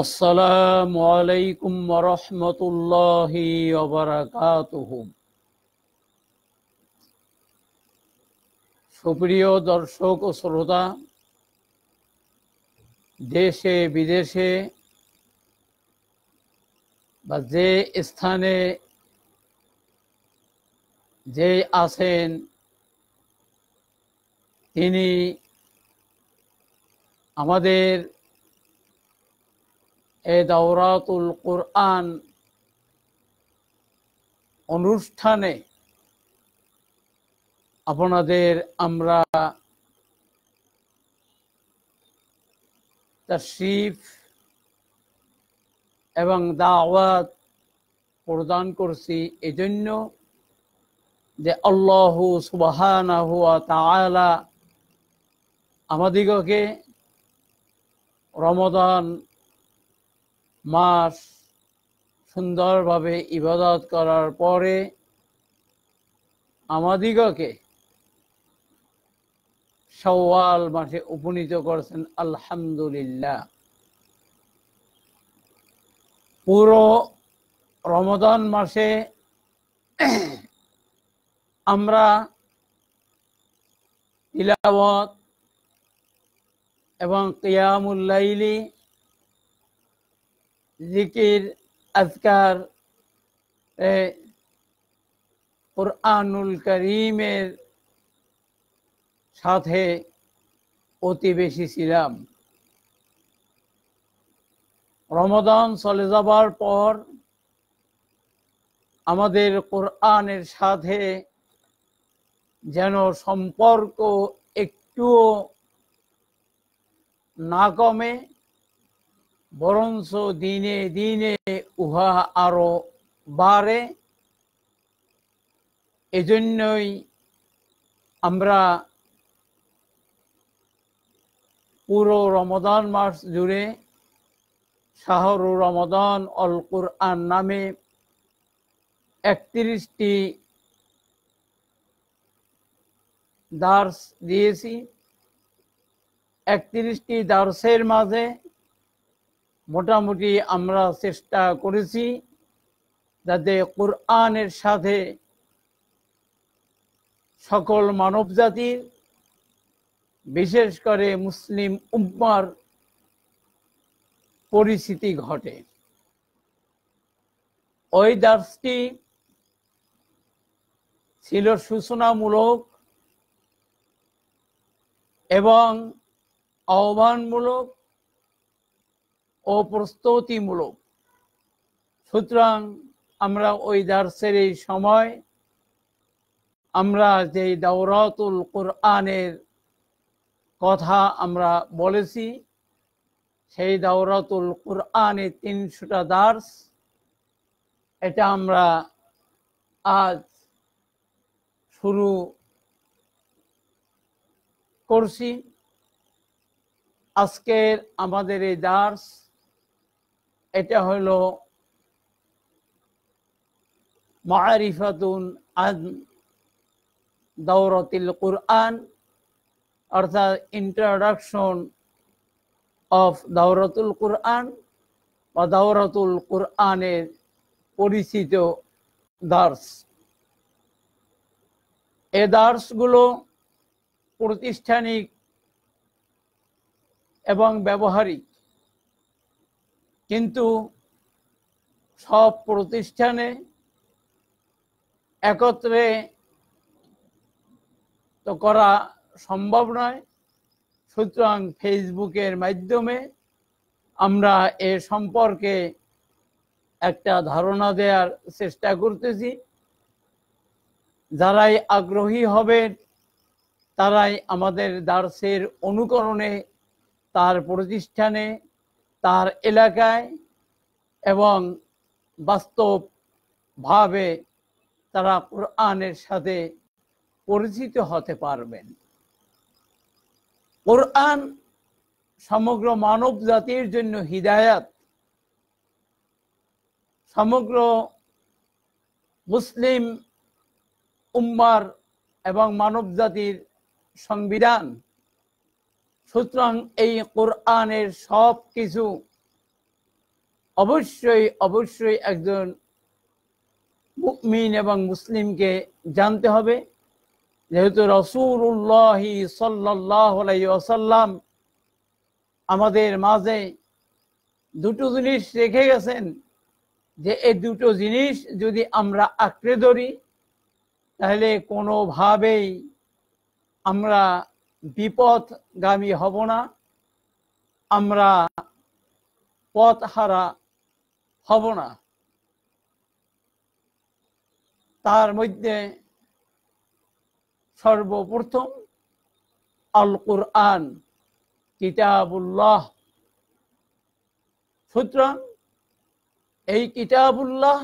আসসালামু আলাইকুম রহমতুল্লাহি সুপ্রিয় দর্শক ও শ্রোতা দেশে বিদেশে বা যে স্থানে যে আছেন তিনি আমাদের এ দাওরাতুল কোরআন অনুষ্ঠানে আপনাদের আমরা তশরিফ এবং দাওয়াত প্রদান করছি এজন্য যে আল্লাহ সুবাহ আমাদিগকে রমদান মাস সুন্দরভাবে ইবাদত করার পরে আমাদিগকে সওয়াল মাসে উপনীত করেছেন আলহামদুলিল্লাহ পুরো রমদান মাসে আমরা ইলাবত এবং কিয়ামুল্লাইলি জিকির আজকার কোরআনুল করিমের সাথে অতি বেশি ছিলাম রমদান চলে যাবার পর আমাদের কোরআনের সাথে যেন সম্পর্ক একটুও না কমে বরঞ্চ দিনে দিনে উহা আরো বাড়ে এজন্যই আমরা পুরো রমদান মাস জুড়ে শাহরু রমদান অল কুরআন নামে একত্রিশটি দার্স দিয়েছি একত্রিশটি দার্সের মাঝে মোটামুটি আমরা চেষ্টা করেছি যাতে কোরআনের সাথে সকল মানব জাতির বিশেষ করে মুসলিম উম্মার পরিস্থিতি ঘটে ওই দার্সটি ছিল সূচনামূলক এবং আহ্বানমূলক ও প্রস্তুতিমূলক সুতরাং আমরা ওই দার্সের এই সময় আমরা যে দাওরাতুল কোরআনের কথা আমরা বলেছি সেই দাওরাতুল কোরআনে তিনশোটা দার্স এটা আমরা আজ শুরু করছি আজকের আমাদের এই দার্স এটা হইল মারিফাতুন আজম দৌরতিল কুরআন অর্থাৎ ইন্ট্রোডাকশন অফ দৌরতুল কুরআন বা দৌরতুল কুরআনের পরিচিত দার্স এ দার্সগুলো প্রতিষ্ঠানিক এবং ব্যবহারিক কিন্তু সব প্রতিষ্ঠানে একত্রে তো করা সম্ভব নয় সুতরাং ফেসবুকের মাধ্যমে আমরা এ সম্পর্কে একটা ধারণা দেওয়ার চেষ্টা করতেছি যারাই আগ্রহী হবে তারাই আমাদের দার্সের অনুকরণে তার প্রতিষ্ঠানে তার এলাকায় এবং বাস্তবভাবে তারা কোরআনের সাথে পরিচিত হতে পারবেন কোরআন সমগ্র মানব জাতির জন্য হৃদায়ত সমগ্র মুসলিম উম্মার এবং মানব জাতির সংবিধান সুতরাং এই কোরআনের সব কিছু অবশ্যই অবশ্যই একজন মুমিন এবং মুসলিমকে জানতে হবে যেহেতু রসুল্লাহি সাল্লাহ আসাল্লাম আমাদের মাঝে দুটো জিনিস রেখে গেছেন যে এই দুটো জিনিস যদি আমরা আঁকড়ে ধরি তাহলে কোনোভাবেই আমরা বিপদগামী হব না আমরা পথ হারা হব না তার মধ্যে সর্বপ্রথম আল কোরআন কিতাবুল্লাহ সুতরাং এই কিতাবুল্লাহ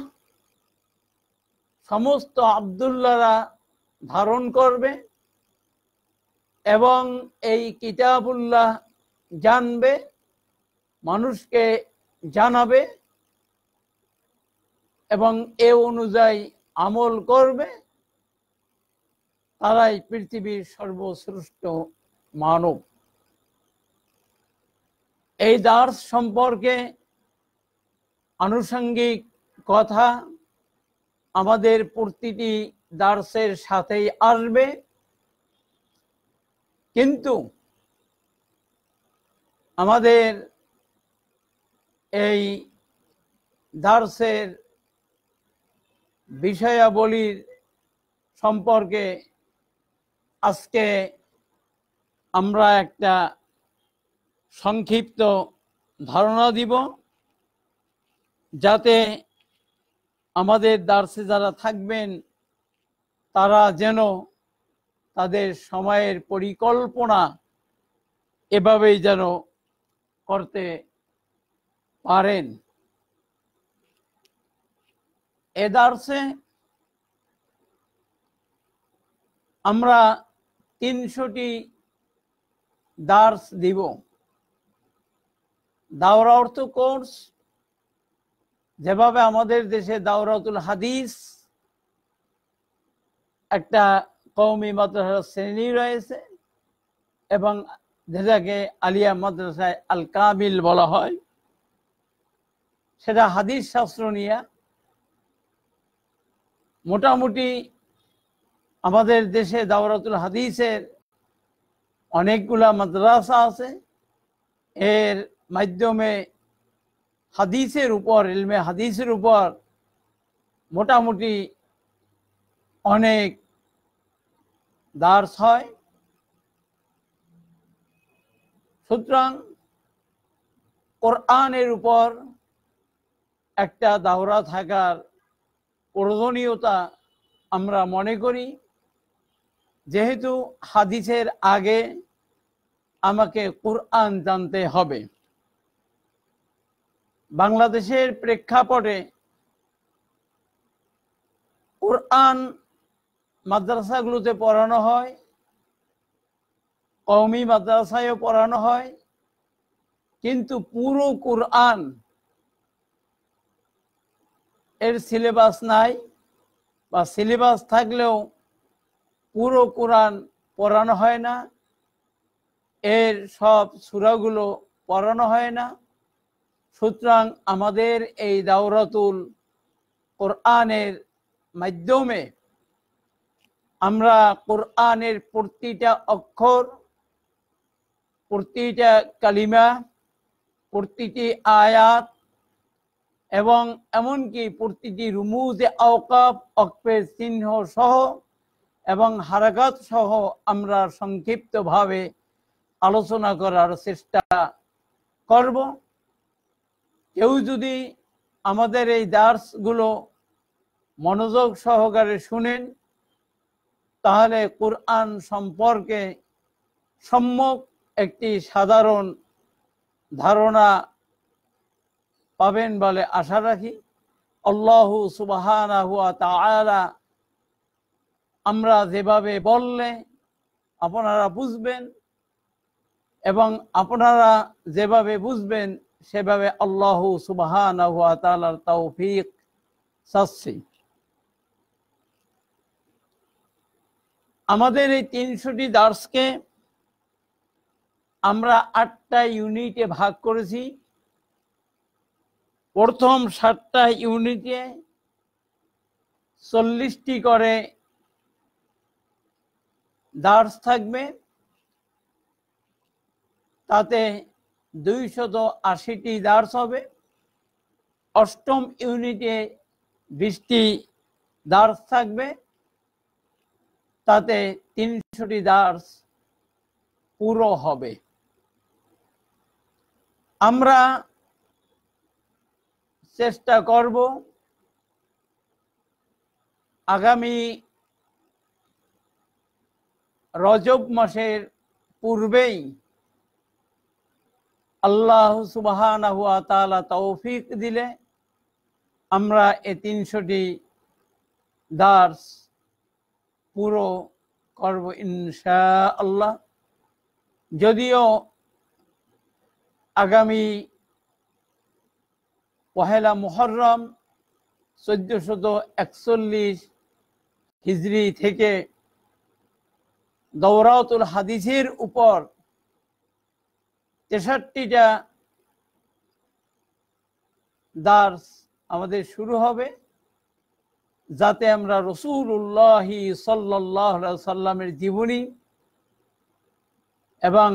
সমস্ত আবদুল্লাহরা ধারণ করবে এবং এই কিতাবুল্লাহ জানবে মানুষকে জানাবে এবং এ অনুযায়ী আমল করবে তারাই পৃথিবীর সর্বশ্রেষ্ঠ মানব এই দার্স সম্পর্কে আনুষঙ্গিক কথা আমাদের প্রতিটি দার্সের সাথেই আসবে কিন্তু আমাদের এই দার্সের বিষয়াবলীর সম্পর্কে আজকে আমরা একটা সংক্ষিপ্ত ধারণা দিব যাতে আমাদের দার্সে যারা থাকবেন তারা যেন তাদের সময়ের পরিকল্পনা এভাবেই যেন করতে পারেন এদার্সে আমরা তিনশোটি দার্স দিব দাওরা অর্থ কোর্স যেভাবে আমাদের দেশে দাওরাতুল হাদিস একটা কৌমি মাদ্রাসার শ্রেণী রয়েছে এবং যেটাকে আলিয়া মাদ্রাসায় আল কামিল বলা হয় সেটা হাদিস শাস্ত্র নিয়ে মোটামুটি আমাদের দেশে দাওরাতুল হাদিসের অনেকগুলা মাদ্রাসা আছে এর মাধ্যমে হাদিসের উপর ইলমে হাদিসের উপর মোটামুটি অনেক দার্স হয় সুতরাং কোরআনের উপর একটা দাহরা থাকার প্রয়োজনীয়তা আমরা মনে করি যেহেতু হাদিসের আগে আমাকে কোরআন জানতে হবে বাংলাদেশের প্রেক্ষাপটে কোরআন মাদ্রাসাগুলোতে পড়ানো হয় কৌমি মাদ্রাসায়ও পড়ানো হয় কিন্তু পুরো কোরআন এর সিলেবাস নাই বা সিলেবাস থাকলেও পুরো কোরআন পড়ানো হয় না এর সব সুরাগুলো পড়ানো হয় না সুতরাং আমাদের এই দাওরাতুল কোরআনের মাধ্যমে আমরা কোরআনের প্রতিটা অক্ষর প্রতিটা কালিমা প্রতিটি আয়াত এবং এমনকি প্রতিটি রুমুজ অকাপ অক্পের চিহ্ন সহ এবং হারাকাত সহ আমরা সংক্ষিপ্তভাবে আলোচনা করার চেষ্টা করব কেউ যদি আমাদের এই দার্সগুলো মনোযোগ সহকারে শুনেন তাহলে কোরআন সম্পর্কে সম্যক একটি সাধারণ ধারণা পাবেন বলে আশা রাখি আল্লাহ সুবাহানা আমরা যেভাবে বললে আপনারা বুঝবেন এবং আপনারা যেভাবে বুঝবেন সেভাবে আল্লাহ সুবাহানা হুয়া তালার তৌফিক চাচ্ছি আমাদের এই তিনশোটি দার্সকে আমরা আটটা ইউনিটে ভাগ করেছি প্রথম সাতটা ইউনিটে চল্লিশটি করে দার্স থাকবে তাতে দুইশত আশিটি দার্স হবে অষ্টম ইউনিটে বিশটি দার্স থাকবে তাতে তিনশোটি দার্স পুরো হবে আমরা চেষ্টা করব আগামী রজব মাসের পূর্বেই আল্লাহ সুবাহ তৌফিক দিলে আমরা এ তিনশোটি দার্স পুরো করব ইনশা আল্লাহ যদিও আগামী পহেলা মোহরম চোদ্দশত একচল্লিশ হিজড়ি থেকে দৌরাতুল হাদিসের উপর তেষট্টিটা দাস আমাদের শুরু হবে যাতে আমরা রসুল্লাহি সাল্লাহ সাল্লামের জীবনী এবং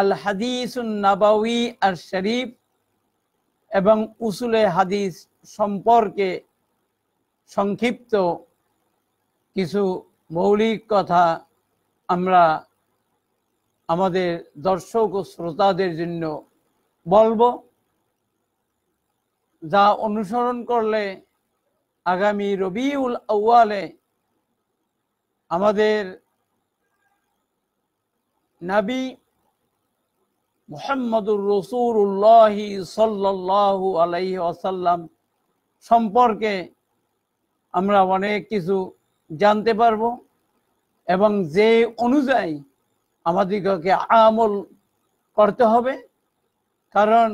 আল হাদিস নাবাউই আর শরীফ এবং উসুলে হাদিস সম্পর্কে সংক্ষিপ্ত কিছু মৌলিক কথা আমরা আমাদের দর্শক ও শ্রোতাদের জন্য বলবো যা অনুসরণ করলে আগামী রবি উল আউ্য়ালে আমাদের নাবি মোহাম্মদুর উল্লাহি সাল্লাহ আলাইহি আসাল্লাম সম্পর্কে আমরা অনেক কিছু জানতে পারব এবং যে অনুযায়ী আমাদিগকে আমল করতে হবে কারণ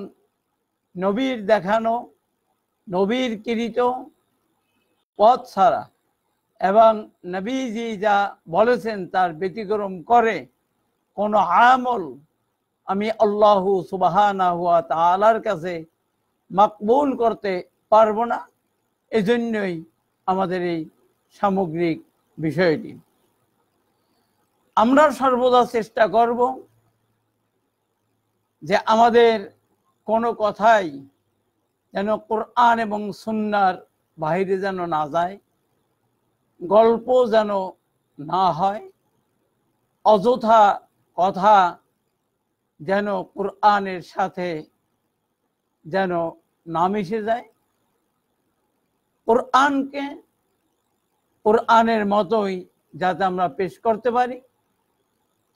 নবীর দেখানো নবীর কিরিত পথ ছাড়া এবং নবীজি যা বলেছেন তার ব্যতিক্রম করে কোন আমল আমি আল্লাহ সুবাহানা হুয়া তালার কাছে মকবুল করতে পারবো না এজন্যই আমাদের এই সামগ্রিক বিষয়টি আমরা সর্বদা চেষ্টা করব যে আমাদের কোনো কথাই যেন কোরআন এবং সুন্নার বাহিরে যেন না যায় গল্প যেন না হয় অযথা কথা যেন কোরআনের সাথে যেন না মিশে যায় কোরআনকে কোরআনের মতোই যাতে আমরা পেশ করতে পারি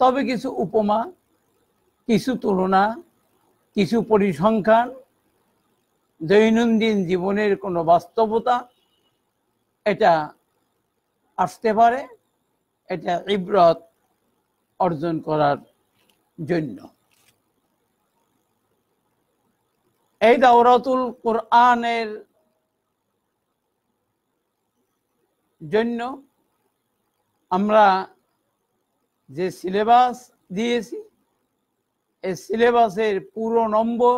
তবে কিছু উপমা কিছু তুলনা কিছু পরিসংখ্যান দৈনন্দিন জীবনের কোনো বাস্তবতা এটা আসতে পারে এটা ইব্রত অর্জন করার জন্য এই দাওরাতুল কোরআনের জন্য আমরা যে সিলেবাস দিয়েছি এই সিলেবাসের পুরো নম্বর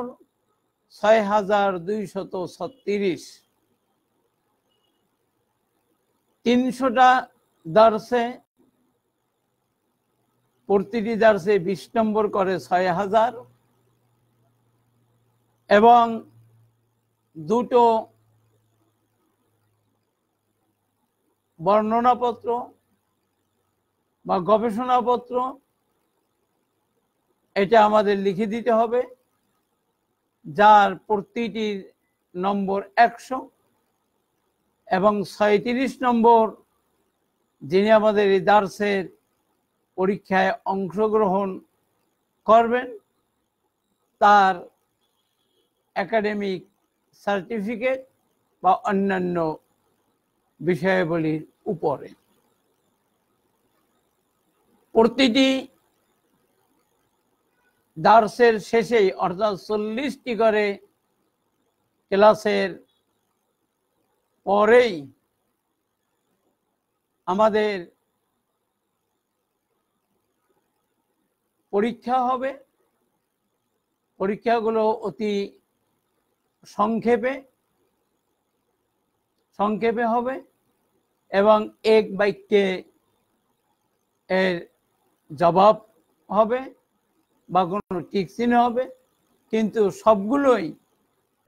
ছয় হাজার দুইশত ছত্রিশ তিনশোটা দার্সে প্রতিটি দার্সে বিশ নম্বর করে ছয় হাজার এবং দুটো বর্ণনাপত্র বা গবেষণাপত্র এটা আমাদের লিখে দিতে হবে যার প্রতিটির নম্বর একশো এবং ছয়ত্রিশ নম্বর যিনি আমাদের এই দার্সের পরীক্ষায় অংশগ্রহণ করবেন তার একাডেমিক সার্টিফিকেট বা অন্যান্য বিষয়াবলীর উপরে প্রতিটি দার্সের শেষে অর্থাৎ চল্লিশটি করে ক্লাসের পরেই আমাদের পরীক্ষা হবে পরীক্ষাগুলো অতি সংক্ষেপে সংক্ষেপে হবে এবং এক বাক্যে এর জবাব হবে বা কোনো ঠিক চিহ্ন হবে কিন্তু সবগুলোই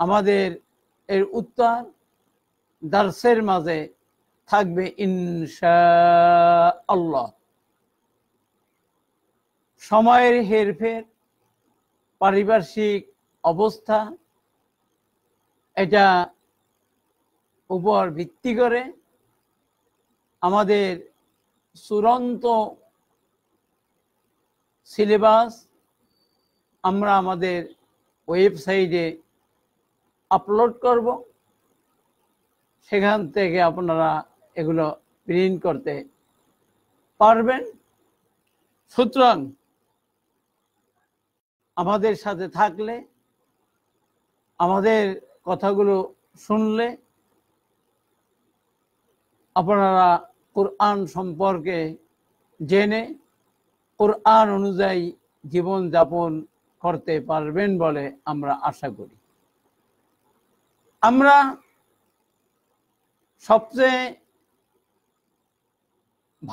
আমাদের এর উত্তর দার্সের মাঝে থাকবে ইনশা আল্লাহ সময়ের হেরফের পারিপার্শ্বিক অবস্থা এটা উপর ভিত্তি করে আমাদের চূড়ান্ত সিলেবাস আমরা আমাদের ওয়েবসাইটে আপলোড করব সেখান থেকে আপনারা এগুলো প্রিন্ট করতে পারবেন সুতরাং আমাদের সাথে থাকলে আমাদের কথাগুলো শুনলে আপনারা কোরআন সম্পর্কে জেনে কোরআন অনুযায়ী জীবনযাপন করতে পারবেন বলে আমরা আশা করি আমরা সবচেয়ে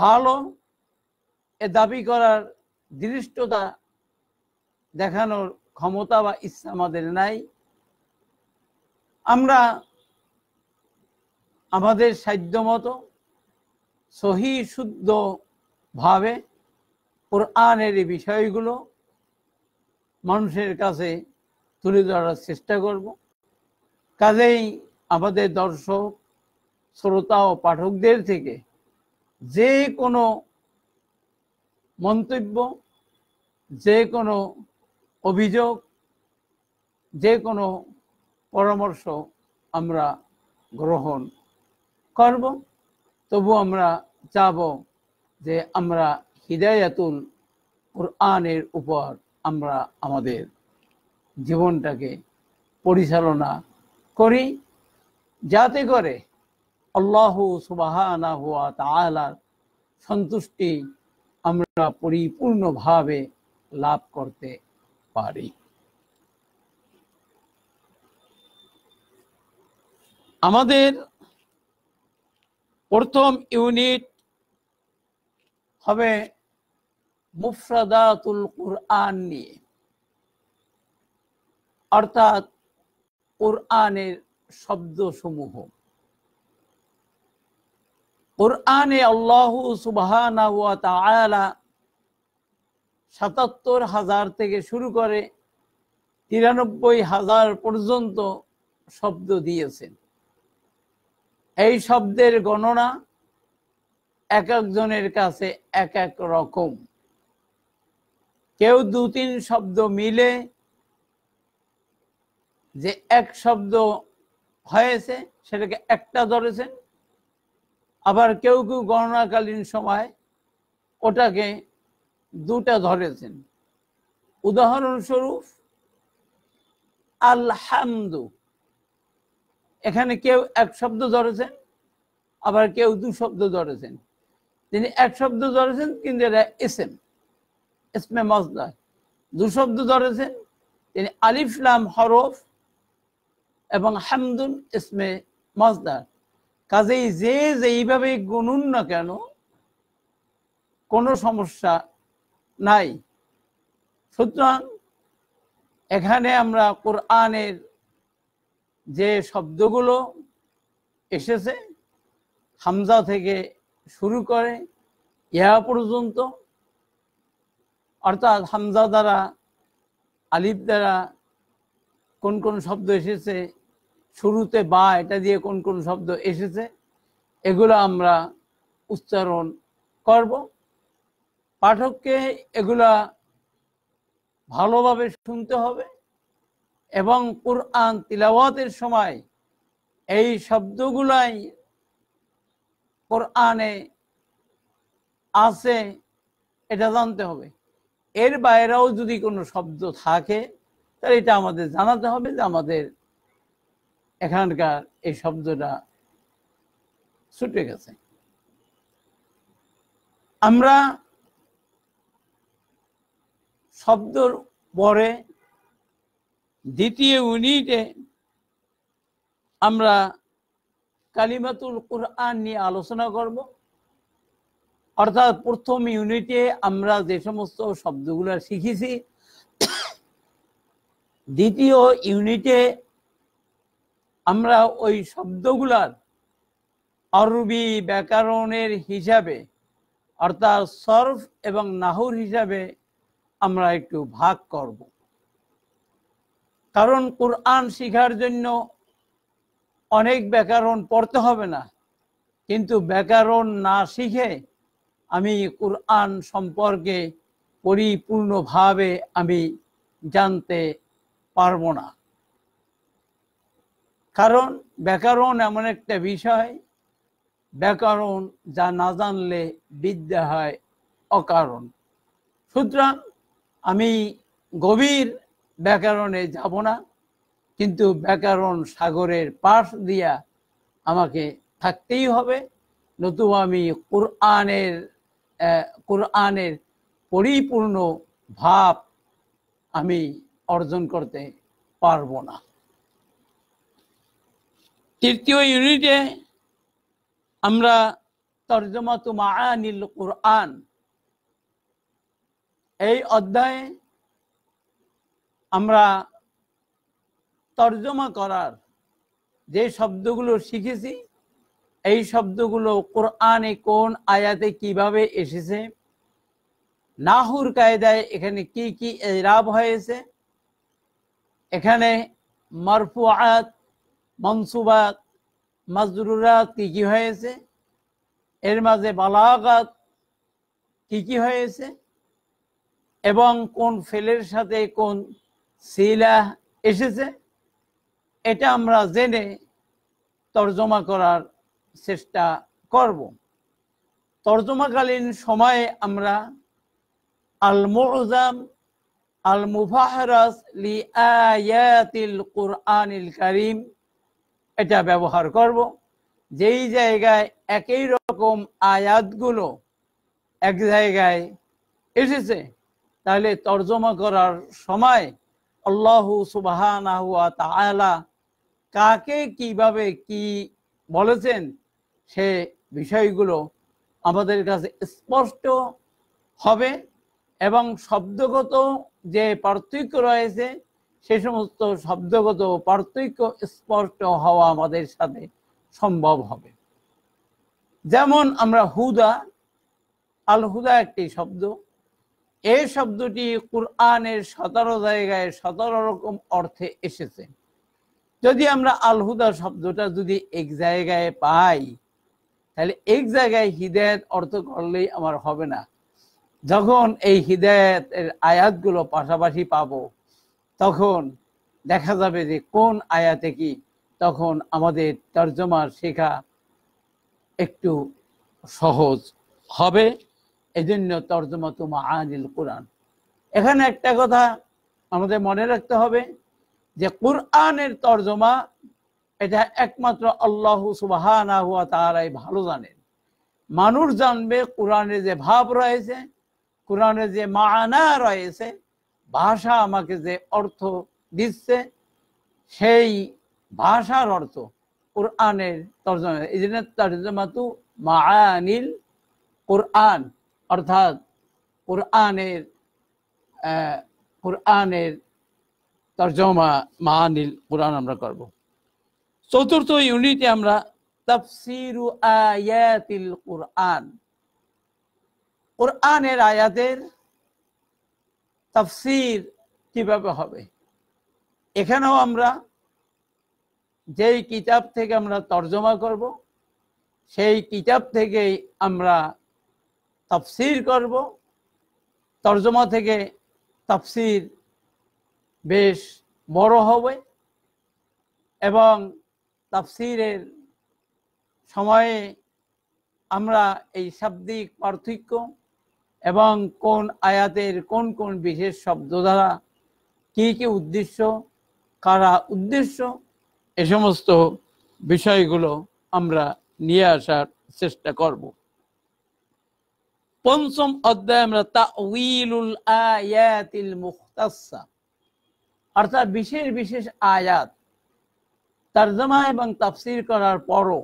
ভালো এ দাবি করার দৃষ্টতা দেখানোর ক্ষমতা বা ইচ্ছা আমাদের নাই আমরা আমাদের সাধ্য মতো সহি শুদ্ধভাবে কোরআনের এই বিষয়গুলো মানুষের কাছে তুলে ধরার চেষ্টা করব কাজেই আমাদের দর্শক শ্রোতা ও পাঠকদের থেকে যে কোনো মন্তব্য যে কোনো অভিযোগ যে কোনো পরামর্শ আমরা গ্রহণ করব তবু আমরা চাব যে আমরা হৃদয়াতুল কোরআনের উপর আমরা আমাদের জীবনটাকে পরিচালনা করি যাতে করে আল্লাহ সুবাহানা হুয়া তালার সন্তুষ্টি আমরা পরিপূর্ণভাবে লাভ করতে পারি আমাদের প্রথম ইউনিট হবে মুফরাদাতুল কুরআন নিয়ে অর্থাৎ কোরআনের সমূহ কোরআনে আল্লাহ সুবাহানা ওয়া তাআলা সাতাত্তর হাজার থেকে শুরু করে তিরানব্বই হাজার পর্যন্ত শব্দ দিয়েছেন এই শব্দের গণনা এক একজনের কাছে এক এক রকম কেউ দু তিন শব্দ মিলে যে এক শব্দ হয়েছে সেটাকে একটা ধরেছেন আবার কেউ কেউ গণনাকালীন সময় ওটাকে দুটা ধরেছেন উদাহরণস্বরূপ আলহামদু এখানে কেউ এক শব্দ ধরেছেন আবার কেউ দু শব্দ ধরেছেন তিনি এক শব্দ ধরেছেন কিন্তু এটা এসেন ইসমে মজদার দু শব্দ ধরেছেন তিনি আলিফলাম হরফ এবং হামদুন ইসমে মজদার কাজেই যে যেইভাবে গুনুন না কেন কোনো সমস্যা নাই সুতরাং এখানে আমরা কোরআনের যে শব্দগুলো এসেছে হামজা থেকে শুরু করে ইয়া পর্যন্ত অর্থাৎ হামজা দ্বারা আলিফ দ্বারা কোন কোন শব্দ এসেছে শুরুতে বা এটা দিয়ে কোন কোন শব্দ এসেছে এগুলো আমরা উচ্চারণ করব পাঠককে এগুলা ভালোভাবে শুনতে হবে এবং কোরআন তিলাওয়াতের সময় এই শব্দগুলাই কোরআনে আছে এটা জানতে হবে এর বাইরেও যদি কোনো শব্দ থাকে তাহলে এটা আমাদের জানাতে হবে যে আমাদের এখানকার এই শব্দটা ছুটে গেছে আমরা শব্দর পরে দ্বিতীয় ইউনিটে আমরা কালিমাতুল কোরআন নিয়ে আলোচনা করবো অর্থাৎ প্রথম ইউনিটে আমরা যে সমস্ত শব্দগুলো শিখেছি দ্বিতীয় ইউনিটে আমরা ওই শব্দগুলার আরবি ব্যাকরণের হিসাবে অর্থাৎ সর্ফ এবং নাহুর হিসাবে আমরা একটু ভাগ করব কারণ কোরআন শিখার জন্য অনেক ব্যাকরণ পড়তে হবে না কিন্তু ব্যাকরণ না শিখে আমি কোরআন সম্পর্কে পরিপূর্ণভাবে আমি জানতে পারবো না কারণ ব্যাকরণ এমন একটা বিষয় ব্যাকরণ যা না জানলে বিদ্যা হয় অকারণ সুতরাং আমি গভীর ব্যাকরণে যাব না কিন্তু ব্যাকরণ সাগরের পাশ দিয়া আমাকে থাকতেই হবে নতুবা আমি কোরআনের কোরআনের পরিপূর্ণ ভাব আমি অর্জন করতে পারব না তৃতীয় ইউনিটে আমরা তর্জমা তুমা আনিল কোরআন এই অধ্যায়ে আমরা তর্জমা করার যে শব্দগুলো শিখেছি এই শব্দগুলো কোরআনে কোন আয়াতে কিভাবে এসেছে নাহুর কায়দায় এখানে কি কি এরাব হয়েছে এখানে মারফুয়াত মনসুবাত মজরুরাত কি কি হয়েছে এর মাঝে বালাগাত কি কি হয়েছে এবং কোন ফেলের সাথে কোন সিলা এসেছে এটা আমরা জেনে তর্জমা করার চেষ্টা করব তর্জমাকালীন সময়ে আমরা আল মোজাম আল মুফাহরাস লি আয়াতিল কোরআনিল করিম এটা ব্যবহার করব যেই জায়গায় একই রকম আয়াতগুলো এক জায়গায় এসেছে তাহলে তর্জমা করার সময় আল্লাহ সুবাহ কাকে কিভাবে কি বলেছেন সে বিষয়গুলো আমাদের কাছে স্পষ্ট হবে এবং শব্দগত যে পার্থক্য রয়েছে সে সমস্ত শব্দগত পার্থক্য স্পষ্ট হওয়া আমাদের সাথে সম্ভব হবে যেমন আমরা হুদা আল হুদা একটি শব্দ এই শব্দটি কোরআনের সতেরো জায়গায় সতেরো রকম অর্থে এসেছে যদি আমরা আলহুদা শব্দটা যদি এক জায়গায় পাই তাহলে এক জায়গায় হৃদায়ত অর্থ করলেই আমার হবে না যখন এই হৃদায়তের আয়াতগুলো পাশাপাশি পাব তখন দেখা যাবে যে কোন আয়াতে কি তখন আমাদের তর্জমার শেখা একটু সহজ হবে এজন্য তর্জমা তুমা আনিল কোরআন এখানে একটা কথা আমাদের মনে রাখতে হবে যে কোরআনের তর্জমা এটা একমাত্র আল্লাহ সুবাহানা হুয়া তারাই ভালো জানেন মানুষ জানবে কোরআনে যে ভাব রয়েছে কোরআনে যে মানা রয়েছে ভাষা আমাকে যে অর্থ দিচ্ছে সেই ভাষার অর্থ কোরআনের তর্জমা এই জন্য তর্জমাতু মানিল কোরআন অর্থাৎ কোরআনের কোরআনের তর্জমা মানিল কোরআন আমরা করবো চতুর্থ ইউনিটে আমরা তাফসিরু আয়াতিল কোরআন কোরআনের আয়াতের তাফসির কিভাবে হবে এখানেও আমরা যেই কিতাব থেকে আমরা তর্জমা করব সেই কিতাব থেকেই আমরা তাফসির করব তর্জমা থেকে তাফসির বেশ বড় হবে এবং তাফসিরের সময়ে আমরা এই শাব্দিক পার্থক্য এবং কোন আয়াতের কোন কোন বিশেষ শব্দ দ্বারা কী কী উদ্দেশ্য কারা উদ্দেশ্য এ সমস্ত বিষয়গুলো আমরা নিয়ে আসার চেষ্টা করব পঞ্চম অধ্যায় আমরা তা উইলুল আয়াতিল মুখতাসা অর্থাৎ বিশেষ বিশেষ আয়াত তারজমা এবং তাফসির করার পরও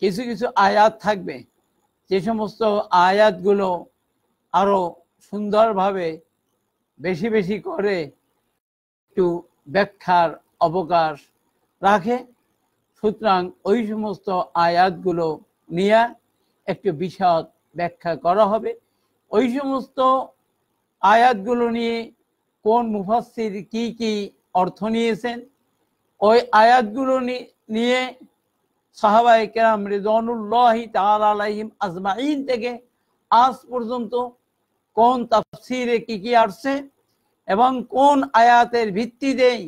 কিছু কিছু আয়াত থাকবে যে সমস্ত আয়াতগুলো আরও সুন্দরভাবে বেশি বেশি করে একটু ব্যাখ্যার অবকাশ রাখে সুতরাং ওই সমস্ত আয়াতগুলো নিয়ে একটু বিশদ ব্যাখ্যা করা হবে ওই সমস্ত আয়াতগুলো নিয়ে কোন মুফাসির কি কি অর্থ নিয়েছেন ওই আয়াতগুলো নিয়ে সাহাবাই কেরাম রিজনুল্লাহি তালিম আজমাইন থেকে আজ পর্যন্ত কোন তাফসিরে কি কি আসছে এবং কোন আয়াতের ভিত্তিতেই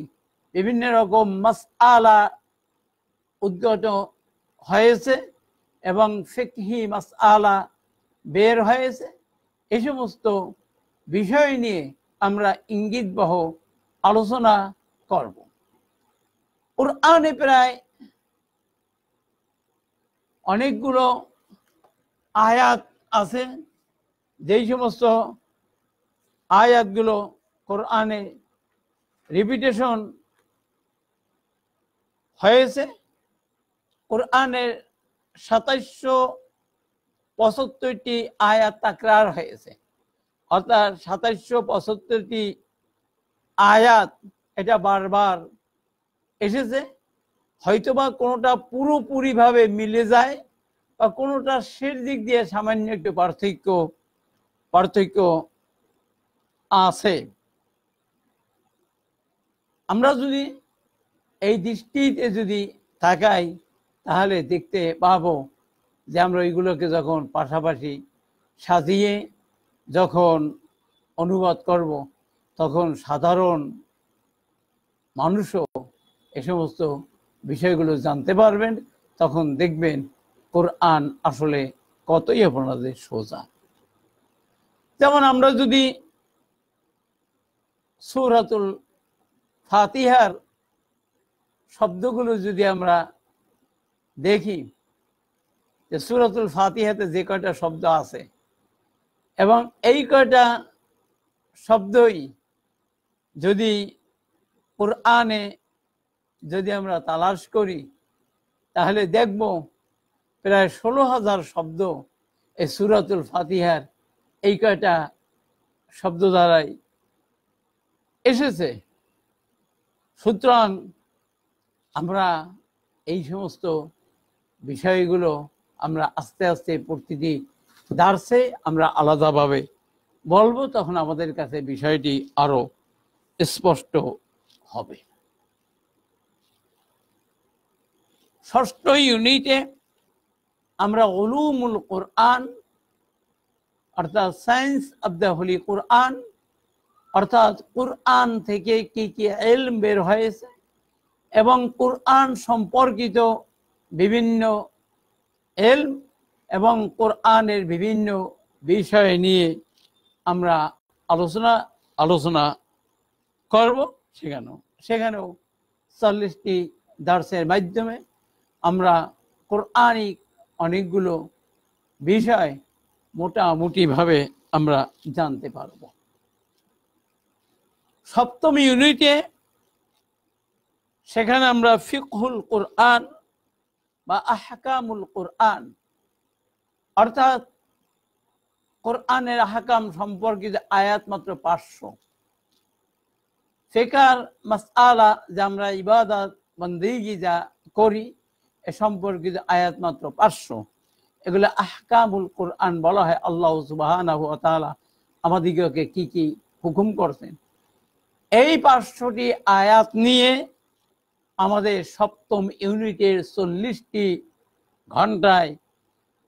বিভিন্ন রকম মাসআলা উদ্গত হয়েছে এবং ফিকহি মাসআলা বের হয়েছে এ সমস্ত বিষয় নিয়ে আমরা ইঙ্গিতবহ আলোচনা করব কোরআনে প্রায় অনেকগুলো আয়াত আছে যেই সমস্ত আয়াতগুলো কোরআনে রিপিটেশন হয়েছে কোরআনের সাতাইশো পঁচাত্তরটি আয়াত তাকরার হয়েছে অর্থাৎ সাতাইশো পঁচাত্তরটি আয়াত এটা বারবার এসেছে হয়তোবা কোনোটা পুরোপুরিভাবে মিলে যায় বা কোনোটা শের দিক দিয়ে সামান্য একটু পার্থক্য পার্থক্য আছে আমরা যদি এই দৃষ্টিতে যদি থাকাই তাহলে দেখতে পাব যে আমরা ওইগুলোকে যখন পাশাপাশি সাজিয়ে যখন অনুবাদ করব তখন সাধারণ মানুষও এ সমস্ত বিষয়গুলো জানতে পারবেন তখন দেখবেন কোরআন আসলে কতই আপনাদের সোজা যেমন আমরা যদি সৌরাতুল ফাতিহার শব্দগুলো যদি আমরা দেখি যে সুরাতুল ফাতিহাতে যে কয়টা শব্দ আছে এবং এই কয়টা শব্দই যদি কোরআনে যদি আমরা তালাশ করি তাহলে দেখব প্রায় ষোলো হাজার শব্দ এই সুরাতুল ফাতিহার এই কয়টা শব্দ দ্বারাই এসেছে সুতরাং আমরা এই সমস্ত বিষয়গুলো আমরা আস্তে আস্তে প্রতিটি দার্সে আমরা আলাদাভাবে বলবো তখন আমাদের কাছে বিষয়টি আরও স্পষ্ট হবে ষষ্ঠ ইউনিটে আমরা উলুমুল কোরআন অর্থাৎ science of the holy Quran অর্থাৎ কোরআন থেকে কি কি এলম বের হয়েছে এবং কোরআন সম্পর্কিত বিভিন্ন এলম এবং কোরআনের বিভিন্ন বিষয় নিয়ে আমরা আলোচনা আলোচনা করব সেখানেও সেখানেও চল্লিশটি দার্সের মাধ্যমে আমরা কোরআনিক অনেকগুলো বিষয় মোটামুটিভাবে আমরা জানতে পারব সপ্তম ইউনিটে সেখানে আমরা ফিকহুল কোরআন বা আহকামুল কোরআন অর্থাৎ কোরআনের আহকাম সম্পর্কিত আয়াত মাত্র পাঁচশো ফেকার মাস আলা যা আমরা ইবাদত বন্দিগি যা করি এ সম্পর্কিত আয়াত মাত্র পাঁচশো এগুলো আহকামুল কোরআন বলা হয় আল্লাহ সুবাহ আমাদিগকে কি কি হুকুম করছেন এই পাঁচশোটি আয়াত নিয়ে আমাদের সপ্তম ইউনিটের চল্লিশটি ঘন্টায়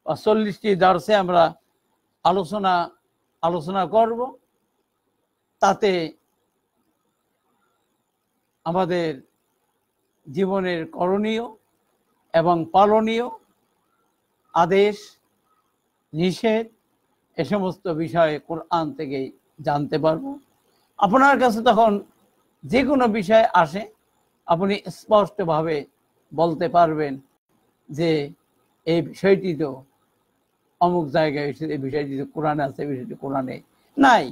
বা চল্লিশটি দর্শে আমরা আলোচনা আলোচনা করব তাতে আমাদের জীবনের করণীয় এবং পালনীয় আদেশ নিষেধ এ সমস্ত বিষয়ে কোরআন থেকেই জানতে পারবো আপনার কাছে তখন যে কোনো বিষয় আসে আপনি স্পষ্টভাবে বলতে পারবেন যে এই বিষয়টি তো অমুক জায়গায় এসে এই বিষয়টি তো কোরআনে আছে বিষয়টি কোরআনে নাই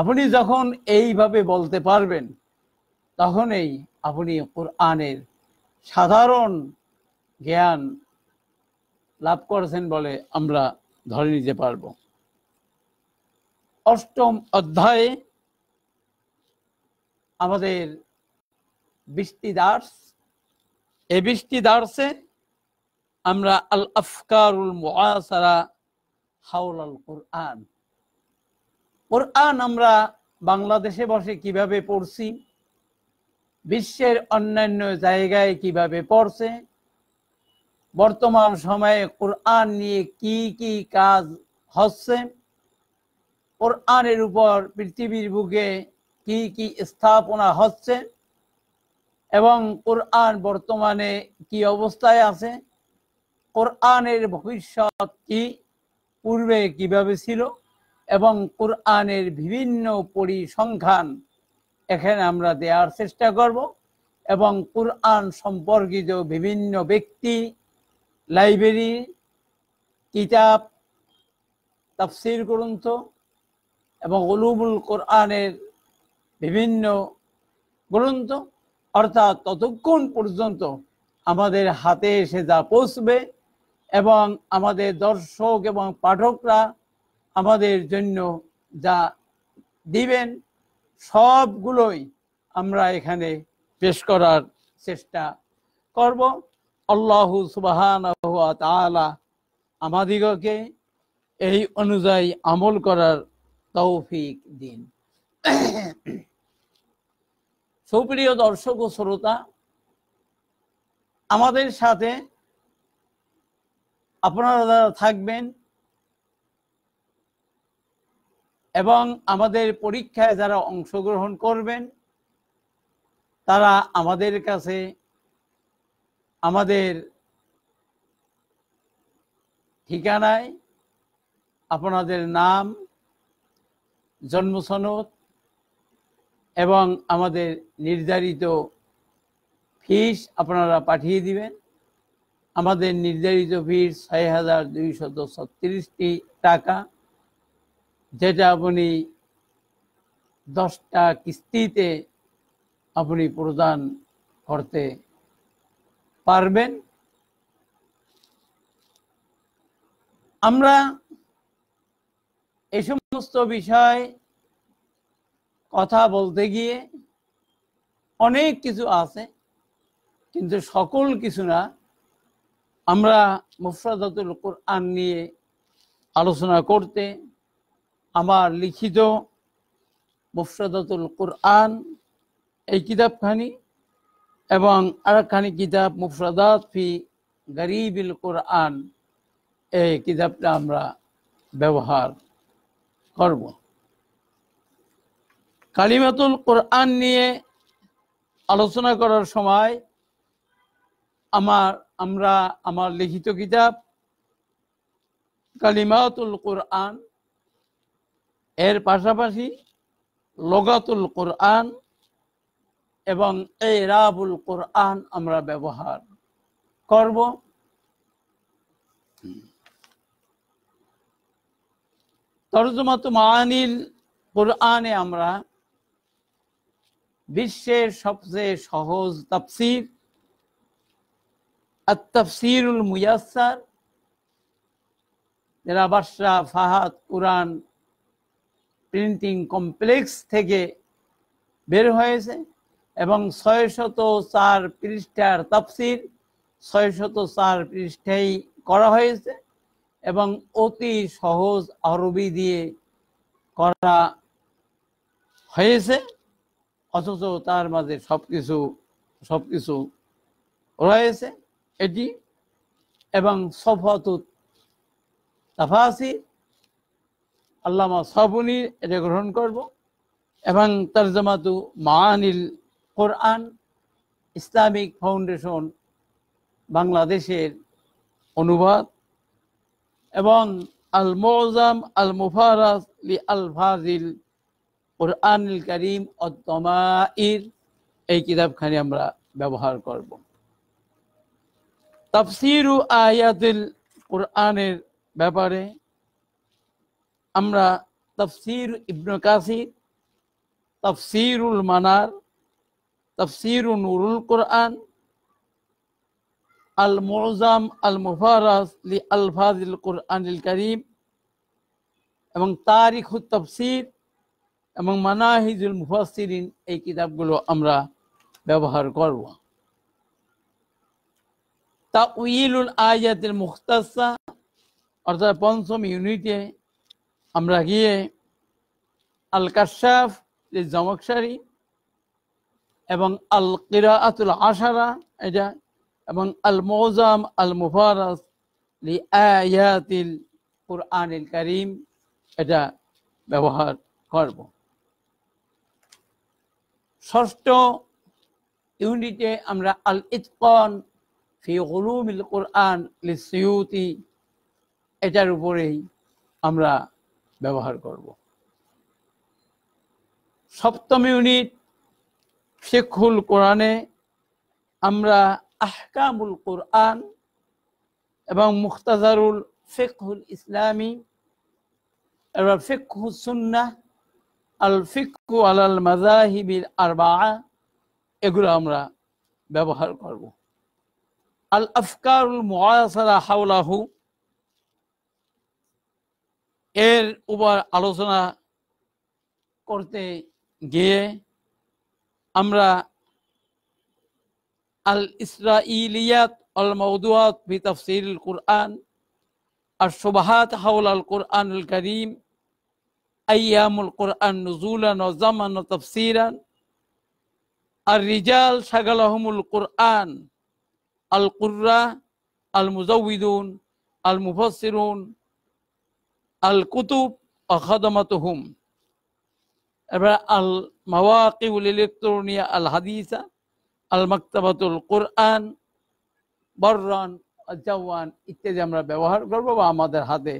আপনি যখন এইভাবে বলতে পারবেন তখনই আপনি কোরআনের সাধারণ জ্ঞান লাভ করেছেন বলে আমরা ধরে নিতে পারব অষ্টম অধ্যায়ে আমাদের বৃষ্টি দাস এ বৃষ্টি দাসে আমরা আল আফকারুল মুআসারা হাউল আল কোরআন কোরআন আমরা বাংলাদেশে বসে কিভাবে পড়ছি বিশ্বের অন্যান্য জায়গায় কিভাবে পড়ছে বর্তমান সময়ে কোরআন নিয়ে কি কি কাজ হচ্ছে কোরআনের উপর পৃথিবীর বুকে কি কি স্থাপনা হচ্ছে এবং কোরআন বর্তমানে কি অবস্থায় আছে কোরআনের ভবিষ্যৎ কি পূর্বে কিভাবে ছিল এবং কোরআনের বিভিন্ন পরিসংখ্যান এখানে আমরা দেওয়ার চেষ্টা করব এবং কোরআন সম্পর্কিত বিভিন্ন ব্যক্তি লাইব্রেরি কিতাব তাফসির গ্রন্থ এবং অলুমুল কোরআনের বিভিন্ন গ্রন্থ অর্থাৎ ততক্ষণ পর্যন্ত আমাদের হাতে এসে যা পৌঁছবে এবং আমাদের দর্শক এবং পাঠকরা আমাদের জন্য যা দিবেন সবগুলোই আমরা এখানে পেশ করার চেষ্টা করব আল্লাহ সুবাহান আমাদিগকে এই অনুযায়ী আমল করার তৌফিক দিন সুপ্রিয় দর্শক ও শ্রোতা আমাদের সাথে আপনারা থাকবেন এবং আমাদের পরীক্ষায় যারা অংশগ্রহণ করবেন তারা আমাদের কাছে আমাদের ঠিকানায় আপনাদের নাম জন্মসনদ এবং আমাদের নির্ধারিত ফিস আপনারা পাঠিয়ে দিবেন আমাদের নির্ধারিত ফিস ছয় হাজার ছত্রিশটি টাকা যেটা আপনি দশটা কিস্তিতে আপনি প্রদান করতে পারবেন আমরা এ সমস্ত বিষয় কথা বলতে গিয়ে অনেক কিছু আছে কিন্তু সকল কিছু না আমরা মুফরাদতুল কোরআন নিয়ে আলোচনা করতে আমার লিখিত মুফরাদতুল কোরআন এই কিতাবখানি এবং আরেকখানি কিতাব মুফরাদাত ফি গরিবিল কোরআন এই কিতাবটা আমরা ব্যবহার করব কালিমাতুল কোরআন নিয়ে আলোচনা করার সময় আমার আমরা আমার লিখিত কিতাব কালিমাতুল কোরআন এর পাশাপাশি লগাতুল কোরআন এবং এই রাবুল কোরআন আমরা ব্যবহার করব তরজমাত মানিল কোরআনে আমরা বিশ্বের সবচেয়ে সহজ তাফসির আত্তাফসিরুল মুয়াসার যারা বাসরা ফাহাদ কোরআন প্রিন্টিং কমপ্লেক্স থেকে বের হয়েছে এবং ছয়শত চার পৃষ্ঠার তাফসির ছয়শত চার পৃষ্ঠেই করা হয়েছে এবং অতি সহজ আরবি দিয়ে করা হয়েছে অথচ তার মাঝে সব কিছু সব কিছু রয়েছে এটি এবং সফাতুত তাফাসি আল্লামা সাবুনি এটা গ্রহণ করব এবং তার তর্জমাতু মানিল কোরআন ইসলামিক ফাউন্ডেশন বাংলাদেশের অনুবাদ এবং আল মোজাম আল মুফারাজ লি আল ফাজিল কোরআন করিম অতমাইর এই কিতাবখানি আমরা ব্যবহার করব তাফসিরু আয়াতিল কোরআনের ব্যাপারে আমরা তফসির ইবন কাসির তফসিরুল মানার তফসির নুরুল কোরআন আল মোজাম আল মুফারাস লি আলফাজিল কোরআনিল করিম এবং তারিখ তফসির এবং মানাহিজুল মুফাসিরিন এই কিতাবগুলো আমরা ব্যবহার করব তা উইলুল আয়াতের মুখতাসা অর্থাৎ পঞ্চম ইউনিটে আমরা গিয়ে আল কাশাফ জমকসারি এবং আল কিরা আতুল আশারা এটা এবং আল মৌজাম আল মুফারাস লি আয়াতিল কুরআনিল করিম এটা ব্যবহার করব ষষ্ঠ ইউনিটে আমরা আল ইতকন ফি হলুমিল কোরআন লি সিউতি এটার উপরেই আমরা ব্যবহার করব সপ্তম ইউনিট ফিকুল কোরআনে আমরা আহকামুল কোরআন এবং মুখতাজারুল ফেকুল ইসলামী এবার ফিকহু সুন্না আল ফিকু আলাল মাজাহিবিল আরবা এগুলো আমরা ব্যবহার করব আল আফকারুল মুআসারা হাওলাহু এর উপর আলোচনা করতে গিয়ে আমরা আল ইসরাইলিয়াত আল মৌদুয়াত ফি তাফসিল কুরআন আর সুবাহাত হাউল আল কুরআন আল করিম আয়ামুল কুরআন নজুলান ও জামান ও তফসিরান আর রিজাল সাগালাহমুল কুরআন আল কুর্রা আল মুজাউদ্দুন আল মুফসিরুন আল কুতুব ও খদমাত হুম এবার আল মাওয়াকিউল ইলেকট্রনিয়া আল হাদিসা আল মাক্তাবাতুল কোরআন বর্রন জাওয়ান ইত্যাদি আমরা ব্যবহার করবো বা আমাদের হাতে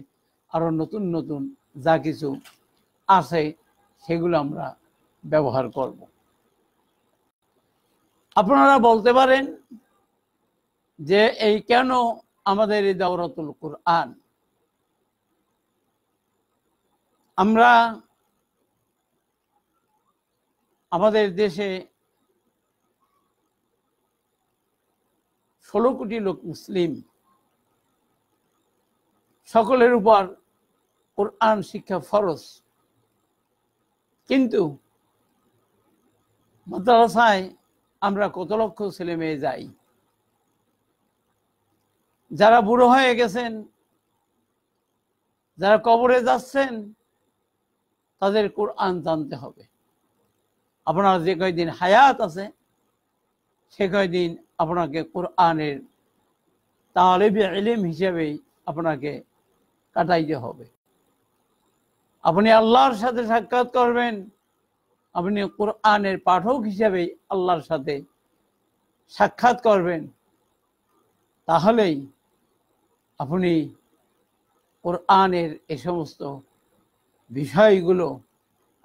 আরও নতুন নতুন যা কিছু আছে সেগুলো আমরা ব্যবহার করব আপনারা বলতে পারেন যে এই কেন আমাদের এই দৌরাতুল কোরআন আমরা আমাদের দেশে ষোলো কোটি লোক মুসলিম সকলের উপর কোরআন শিক্ষা ফরজ কিন্তু মাদ্রাসায় আমরা কত লক্ষ ছেলে মেয়ে যাই যারা বুড়ো হয়ে গেছেন যারা কবরে যাচ্ছেন তাদের কোরআন জানতে হবে আপনার যে কয়দিন হায়াত আছে সে কয়দিন আপনাকে কোরআনের তালেবি এলিম হিসেবেই আপনাকে কাটাইতে হবে আপনি আল্লাহর সাথে সাক্ষাৎ করবেন আপনি কোরআনের পাঠক হিসেবে আল্লাহর সাথে সাক্ষাৎ করবেন তাহলেই আপনি কোরআনের এ সমস্ত বিষয়গুলো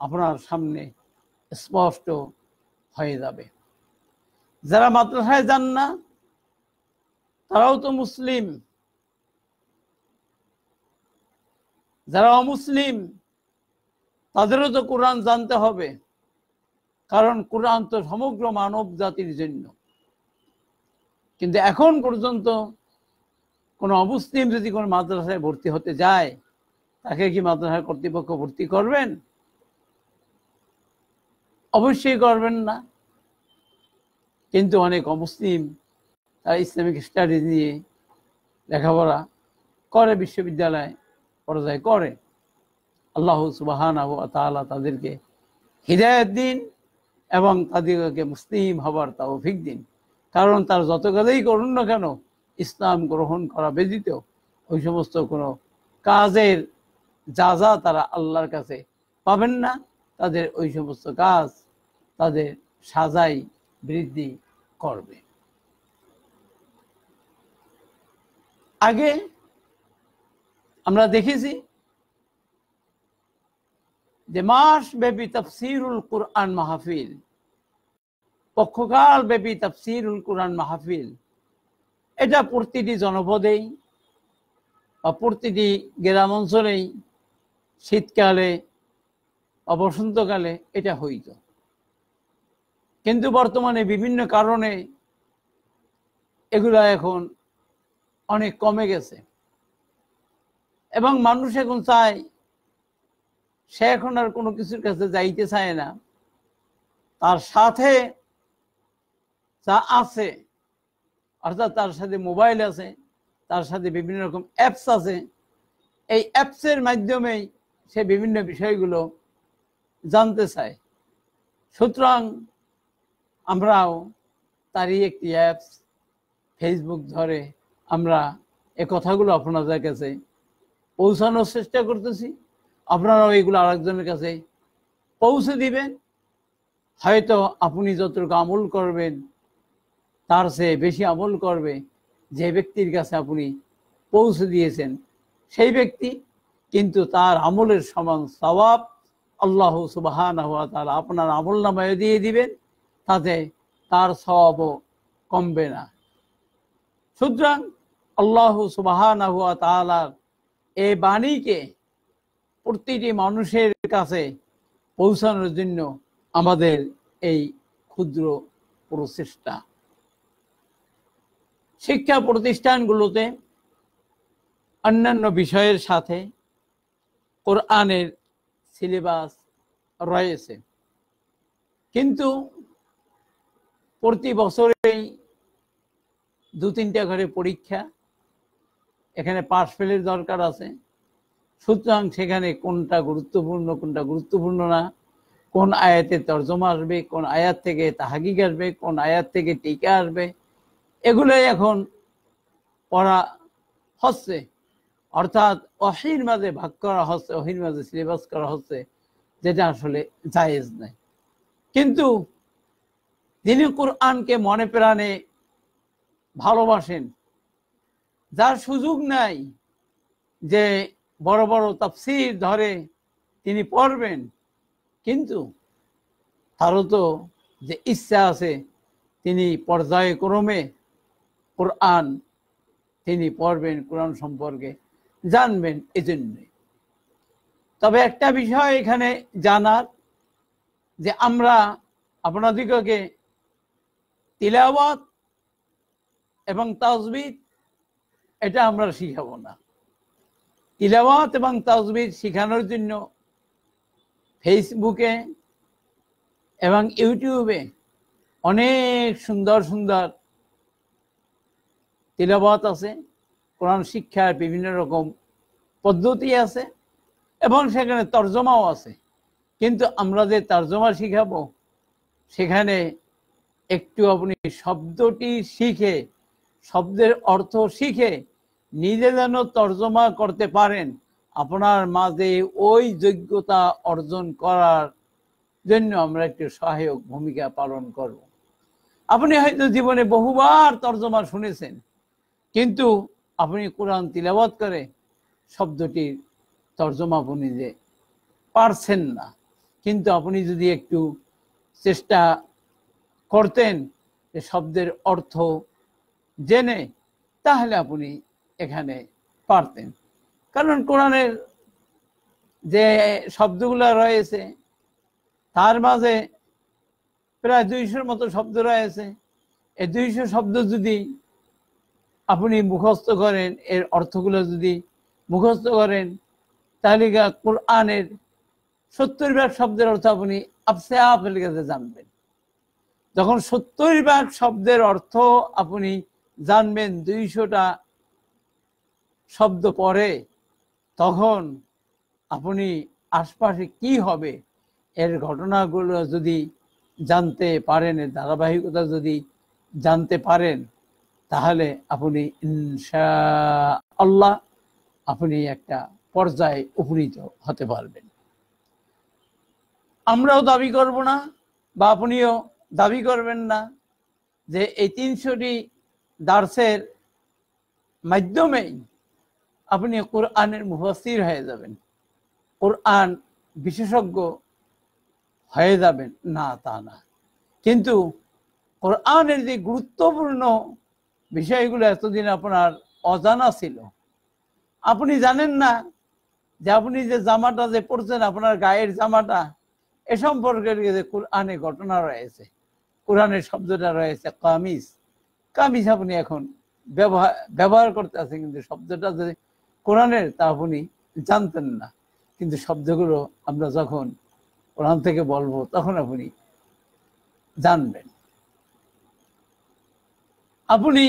আপনার সামনে স্পষ্ট হয়ে যাবে যারা মাদ্রাসায় যান না তারাও তো মুসলিম যারা অমুসলিম তাদেরও তো কোরআন জানতে হবে কারণ কোরআন তো সমগ্র মানব জাতির জন্য কিন্তু এখন পর্যন্ত কোনো অমুসলিম যদি কোনো মাদ্রাসায় ভর্তি হতে যায় তাকে কি মাদ্রাসা কর্তৃপক্ষ ভর্তি করবেন অবশ্যই করবেন না কিন্তু অনেক অমুসলিম তারা ইসলামিক স্টাডিজ নিয়ে লেখাপড়া করে বিশ্ববিদ্যালয় পর্যায় করে আল্লাহ সুবাহান আবু তালা তাদেরকে হৃদায়ত দিন এবং তাদেরকে মুসলিম হবার তৌফিক দিন কারণ তার যত কাজেই করুন না কেন ইসলাম গ্রহণ করা ব্যতীত ওই সমস্ত কোনো কাজের যা যা তারা আল্লাহর কাছে পাবেন না তাদের ওই সমস্ত কাজ তাদের সাজাই বৃদ্ধি করবে আগে আমরা দেখেছি যে মাস ব্যাপী তফসিরুল কোরআন মাহফিল পক্ষকাল ব্যাপী তফসিরুল কোরআন মাহফিল এটা প্রতিটি জনপদেই বা প্রতিটি গ্রাম অঞ্চলেই শীতকালে বা বসন্তকালে এটা হইত কিন্তু বর্তমানে বিভিন্ন কারণে এগুলা এখন অনেক কমে গেছে এবং মানুষ এখন চায় সে এখন আর কোনো কিছুর কাছে যাইতে চায় না তার সাথে যা আছে অর্থাৎ তার সাথে মোবাইল আছে তার সাথে বিভিন্ন রকম অ্যাপস আছে এই অ্যাপসের মাধ্যমেই সে বিভিন্ন বিষয়গুলো জানতে চায় সুতরাং আমরাও তারই একটি অ্যাপস ফেসবুক ধরে আমরা এ কথাগুলো আপনাদের কাছে পৌঁছানোর চেষ্টা করতেছি আপনারাও এগুলো আরেকজনের কাছে পৌঁছে দিবেন হয়তো আপনি যতটুকু আমল করবেন তার চেয়ে বেশি আমল করবে যে ব্যক্তির কাছে আপনি পৌঁছে দিয়েছেন সেই ব্যক্তি কিন্তু তার আমলের সমান সবাব আল্লাহ সুবাহ আপনার আমল নামায় দিয়ে দিবেন তাতে তার স্বভাবও কমবে না সুতরাং আল্লাহ সুবাহ এ বাণীকে প্রতিটি মানুষের কাছে পৌঁছানোর জন্য আমাদের এই ক্ষুদ্র প্রচেষ্টা শিক্ষা প্রতিষ্ঠানগুলোতে অন্যান্য বিষয়ের সাথে কোরআনের সিলেবাস রয়েছে কিন্তু প্রতি বছরেই দু তিনটা ঘরে পরীক্ষা এখানে পাশ ফেলের দরকার আছে সুতরাং সেখানে কোনটা গুরুত্বপূর্ণ কোনটা গুরুত্বপূর্ণ না কোন আয়াতে তর্জমা আসবে কোন আয়াত থেকে তাহাগিক আসবে কোন আয়াত থেকে টিকা আসবে এগুলো এখন পড়া হচ্ছে অর্থাৎ অহির মাঝে ভাগ করা হচ্ছে অহির মাঝে সিলেবাস করা হচ্ছে যেটা আসলে জায়েজ নাই কিন্তু যিনি কোরআনকে মনে প্রাণে ভালোবাসেন যার সুযোগ নাই যে বড় বড় তাফসির ধরে তিনি পড়বেন কিন্তু তারও তো যে ইচ্ছা আছে তিনি পর্যায়ক্রমে কোরআন তিনি পড়বেন কোরআন সম্পর্কে জানবেন এজন্য তবে একটা বিষয় এখানে জানার যে আমরা আপনাদিগকে তিলাওয়াত এবং তাজবিদ এটা আমরা শিখাব না তিলাওয়াত এবং তাজবিদ শিখানোর জন্য ফেসবুকে এবং ইউটিউবে অনেক সুন্দর সুন্দর তিলাবাত আছে কোরআন শিক্ষার বিভিন্ন রকম পদ্ধতি আছে এবং সেখানে তর্জমাও আছে কিন্তু আমরা যে তর্জমা শিখাবো সেখানে একটু আপনি শব্দটি শিখে শব্দের অর্থ শিখে নিজে যেন তর্জমা করতে পারেন আপনার মাঝে ওই যোগ্যতা অর্জন করার জন্য আমরা একটু সহায়ক ভূমিকা পালন করব আপনি হয়তো জীবনে বহুবার তর্জমা শুনেছেন কিন্তু আপনি কোরআন তিলাবাত করে শব্দটির তর্জমা আপনি যে পারছেন না কিন্তু আপনি যদি একটু চেষ্টা করতেন যে শব্দের অর্থ জেনে তাহলে আপনি এখানে পারতেন কারণ কোরআনের যে শব্দগুলো রয়েছে তার মাঝে প্রায় দুইশোর মতো শব্দ রয়েছে এই দুইশো শব্দ যদি আপনি মুখস্থ করেন এর অর্থগুলো যদি মুখস্থ করেন তাহলে কোরআনের সত্তর ভাগ শব্দের অর্থ আপনি আপসে আপের কাছে জানবেন যখন সত্তর ভাগ শব্দের অর্থ আপনি জানবেন দুইশোটা শব্দ পরে তখন আপনি আশপাশে কি হবে এর ঘটনাগুলো যদি জানতে পারেন এর ধারাবাহিকতা যদি জানতে পারেন তাহলে আপনি ইনশা আল্লাহ আপনি একটা পর্যায়ে উপনীত হতে পারবেন আমরাও দাবি করব না বা আপনিও দাবি করবেন না যে এই তিনশোটি দার্সের মাধ্যমেই আপনি কোরআনের মুহসির হয়ে যাবেন কোরআন বিশেষজ্ঞ হয়ে যাবেন না তা না কিন্তু কোরআনের যে গুরুত্বপূর্ণ বিষয়গুলো এতদিন আপনার অজানা ছিল আপনি জানেন না যে আপনি যে জামাটা যে পড়ছেন আপনার গায়ের জামাটা এ সম্পর্কে যে কোরআনে ঘটনা রয়েছে কোরআনের শব্দটা রয়েছে কামিজ কামিজ আপনি এখন ব্যবহার ব্যবহার করতে আছেন কিন্তু শব্দটা যদি কোরআনের তা আপনি জানতেন না কিন্তু শব্দগুলো আমরা যখন কোরআন থেকে বলবো তখন আপনি জানবেন আপনি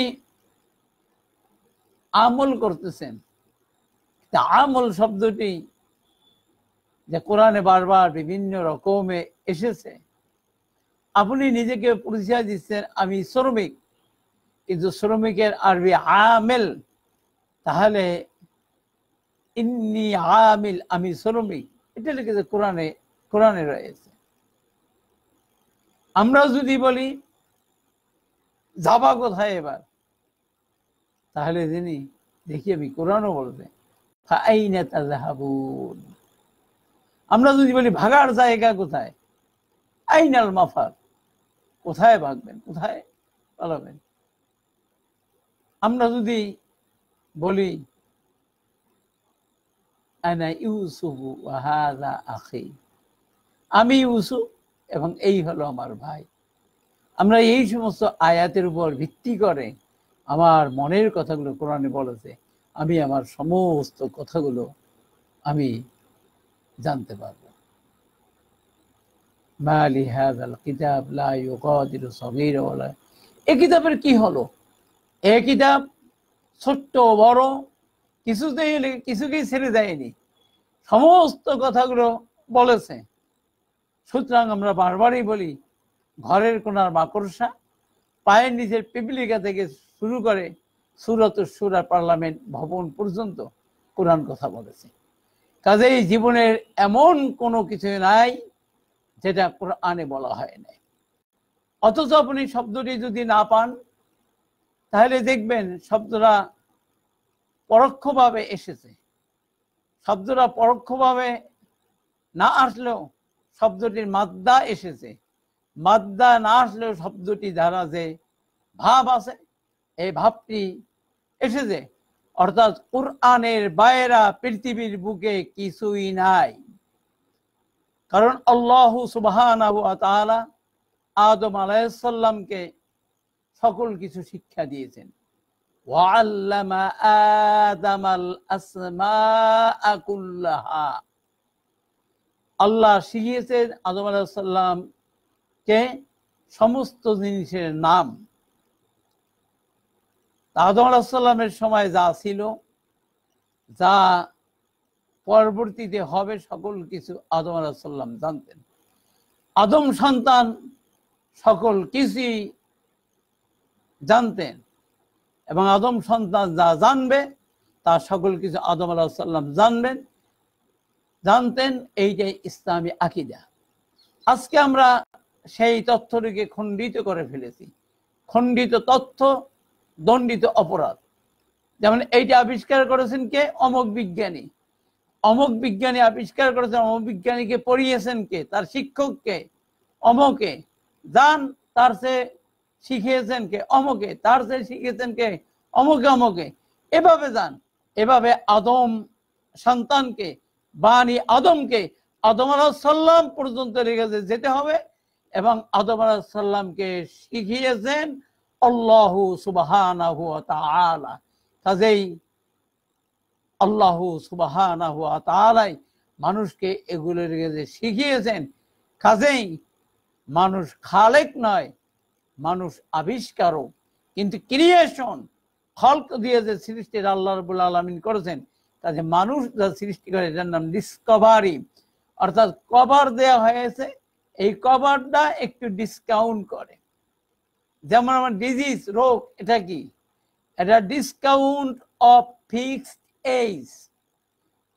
আমল করতেছেন আমল শব্দটি যে কোরআনে বারবার বিভিন্ন রকমে এসেছে আপনি নিজেকে পরিচয় দিচ্ছেন আমি শ্রমিক কিন্তু শ্রমিকের আরবি আমেল তাহলে ইন্নি আমিল আমি শ্রমিক এটা লিখেছে কোরআনে কোরআনে রয়েছে আমরা যদি বলি যাবা কোথায় এবার তাহলে তিনি দেখি আমি কোরআনও বলবে আমরা যদি বলি ভাগার জায়গা কোথায় আইনাল মাফার কোথায় ভাগবেন কোথায় পালাবেন আমরা যদি বলি আমি ইউসুফ এবং এই হলো আমার ভাই আমরা এই সমস্ত আয়াতের উপর ভিত্তি করে আমার মনের কথাগুলো কোরআনে বলেছে আমি আমার সমস্ত কথাগুলো আমি জানতে পারব মালি হাজাল কিতাব লা ইউগাদিরু সগীরা ওয়ালা এ কিতাবের কি হলো এই কিতাব ছোট্ট বড় কিছুতেই কিছুকেই ছেড়ে দেয়নি সমস্ত কথাগুলো বলেছে সুতরাং আমরা বারবারই বলি ঘরের কোনার মাকড়সা পায়ের নিজের পিপলিকা থেকে শুরু করে সুরত সুরা পার্লামেন্ট ভবন পর্যন্ত কোরআন কথা বলেছে কাজেই জীবনের এমন কোনো কিছু নাই সেটা কোরআনে বলা হয় নাই অথচ আপনি শব্দটি যদি না পান তাহলে দেখবেন শব্দটা পরোক্ষভাবে এসেছে শব্দটা পরোক্ষভাবে না আসলেও শব্দটির মাদ্দা এসেছে মাদ্দা না আসলেও শব্দটি দ্বারা যে ভাব আছে এই ভাবটি এসেছে অর্থাৎ কোরআনের বাইরা পৃথিবীর বুকে কিছুই নাই কারণ আল্লাহ সুবাহান আদম আলাইসাল্লামকে সকল কিছু শিক্ষা দিয়েছেন আল্লাহ শিখিয়েছেন আদম কে সমস্ত জিনিসের নাম আদম সাল্লামের সময় যা ছিল যা পরবর্তীতে হবে সকল কিছু আদম আলাহাল্লাম জানতেন আদম সন্তান সকল কিছুই জানতেন এবং আদম সন্তান যা জানবে তা সকল কিছু আদম আলাহাল্লাম জানবেন জানতেন এইটাই ইসলামী আকিদা আজকে আমরা সেই তথ্যটিকে খণ্ডিত করে ফেলেছি খণ্ডিত তথ্য দণ্ডিত অপরাধ যেমন এইটা আবিষ্কার করেছেন কে অমক বিজ্ঞানী অমক বিজ্ঞানী আবিষ্কার করেছেন অমক বিজ্ঞানীকে পড়িয়েছেন কে তার শিক্ষককে অমকে জান তার সে শিখিয়েছেন কে অমকে তার সে শিখিয়েছেন কে অমকে অমকে এভাবে যান এভাবে আদম সন্তানকে বাণী আদমকে আদম আলাহাল্লাম পর্যন্ত রেখেছে যেতে হবে এবং আদম আলাহাল্লামকে শিখিয়েছেন আল্লাহ সুবাহ কাজেই আল্লাহ সুবাহ মানুষকে এগুলোর কাছে শিখিয়েছেন কাজেই মানুষ খালেক নয় মানুষ আবিষ্কারও কিন্তু ক্রিয়েশন খলক দিয়ে যে সৃষ্টির আল্লাহ রবুল আলমিন করেছেন তাতে মানুষ যা সৃষ্টি করে এটার নাম ডিসকভারি অর্থাৎ কভার দেয়া হয়েছে এই কভারটা একটু ডিসকাউন্ট করে যেমন আমার ডিজিজ রোগ এটা কি এটা ডিসকাউন্ট অফ ফিক্সড এইজ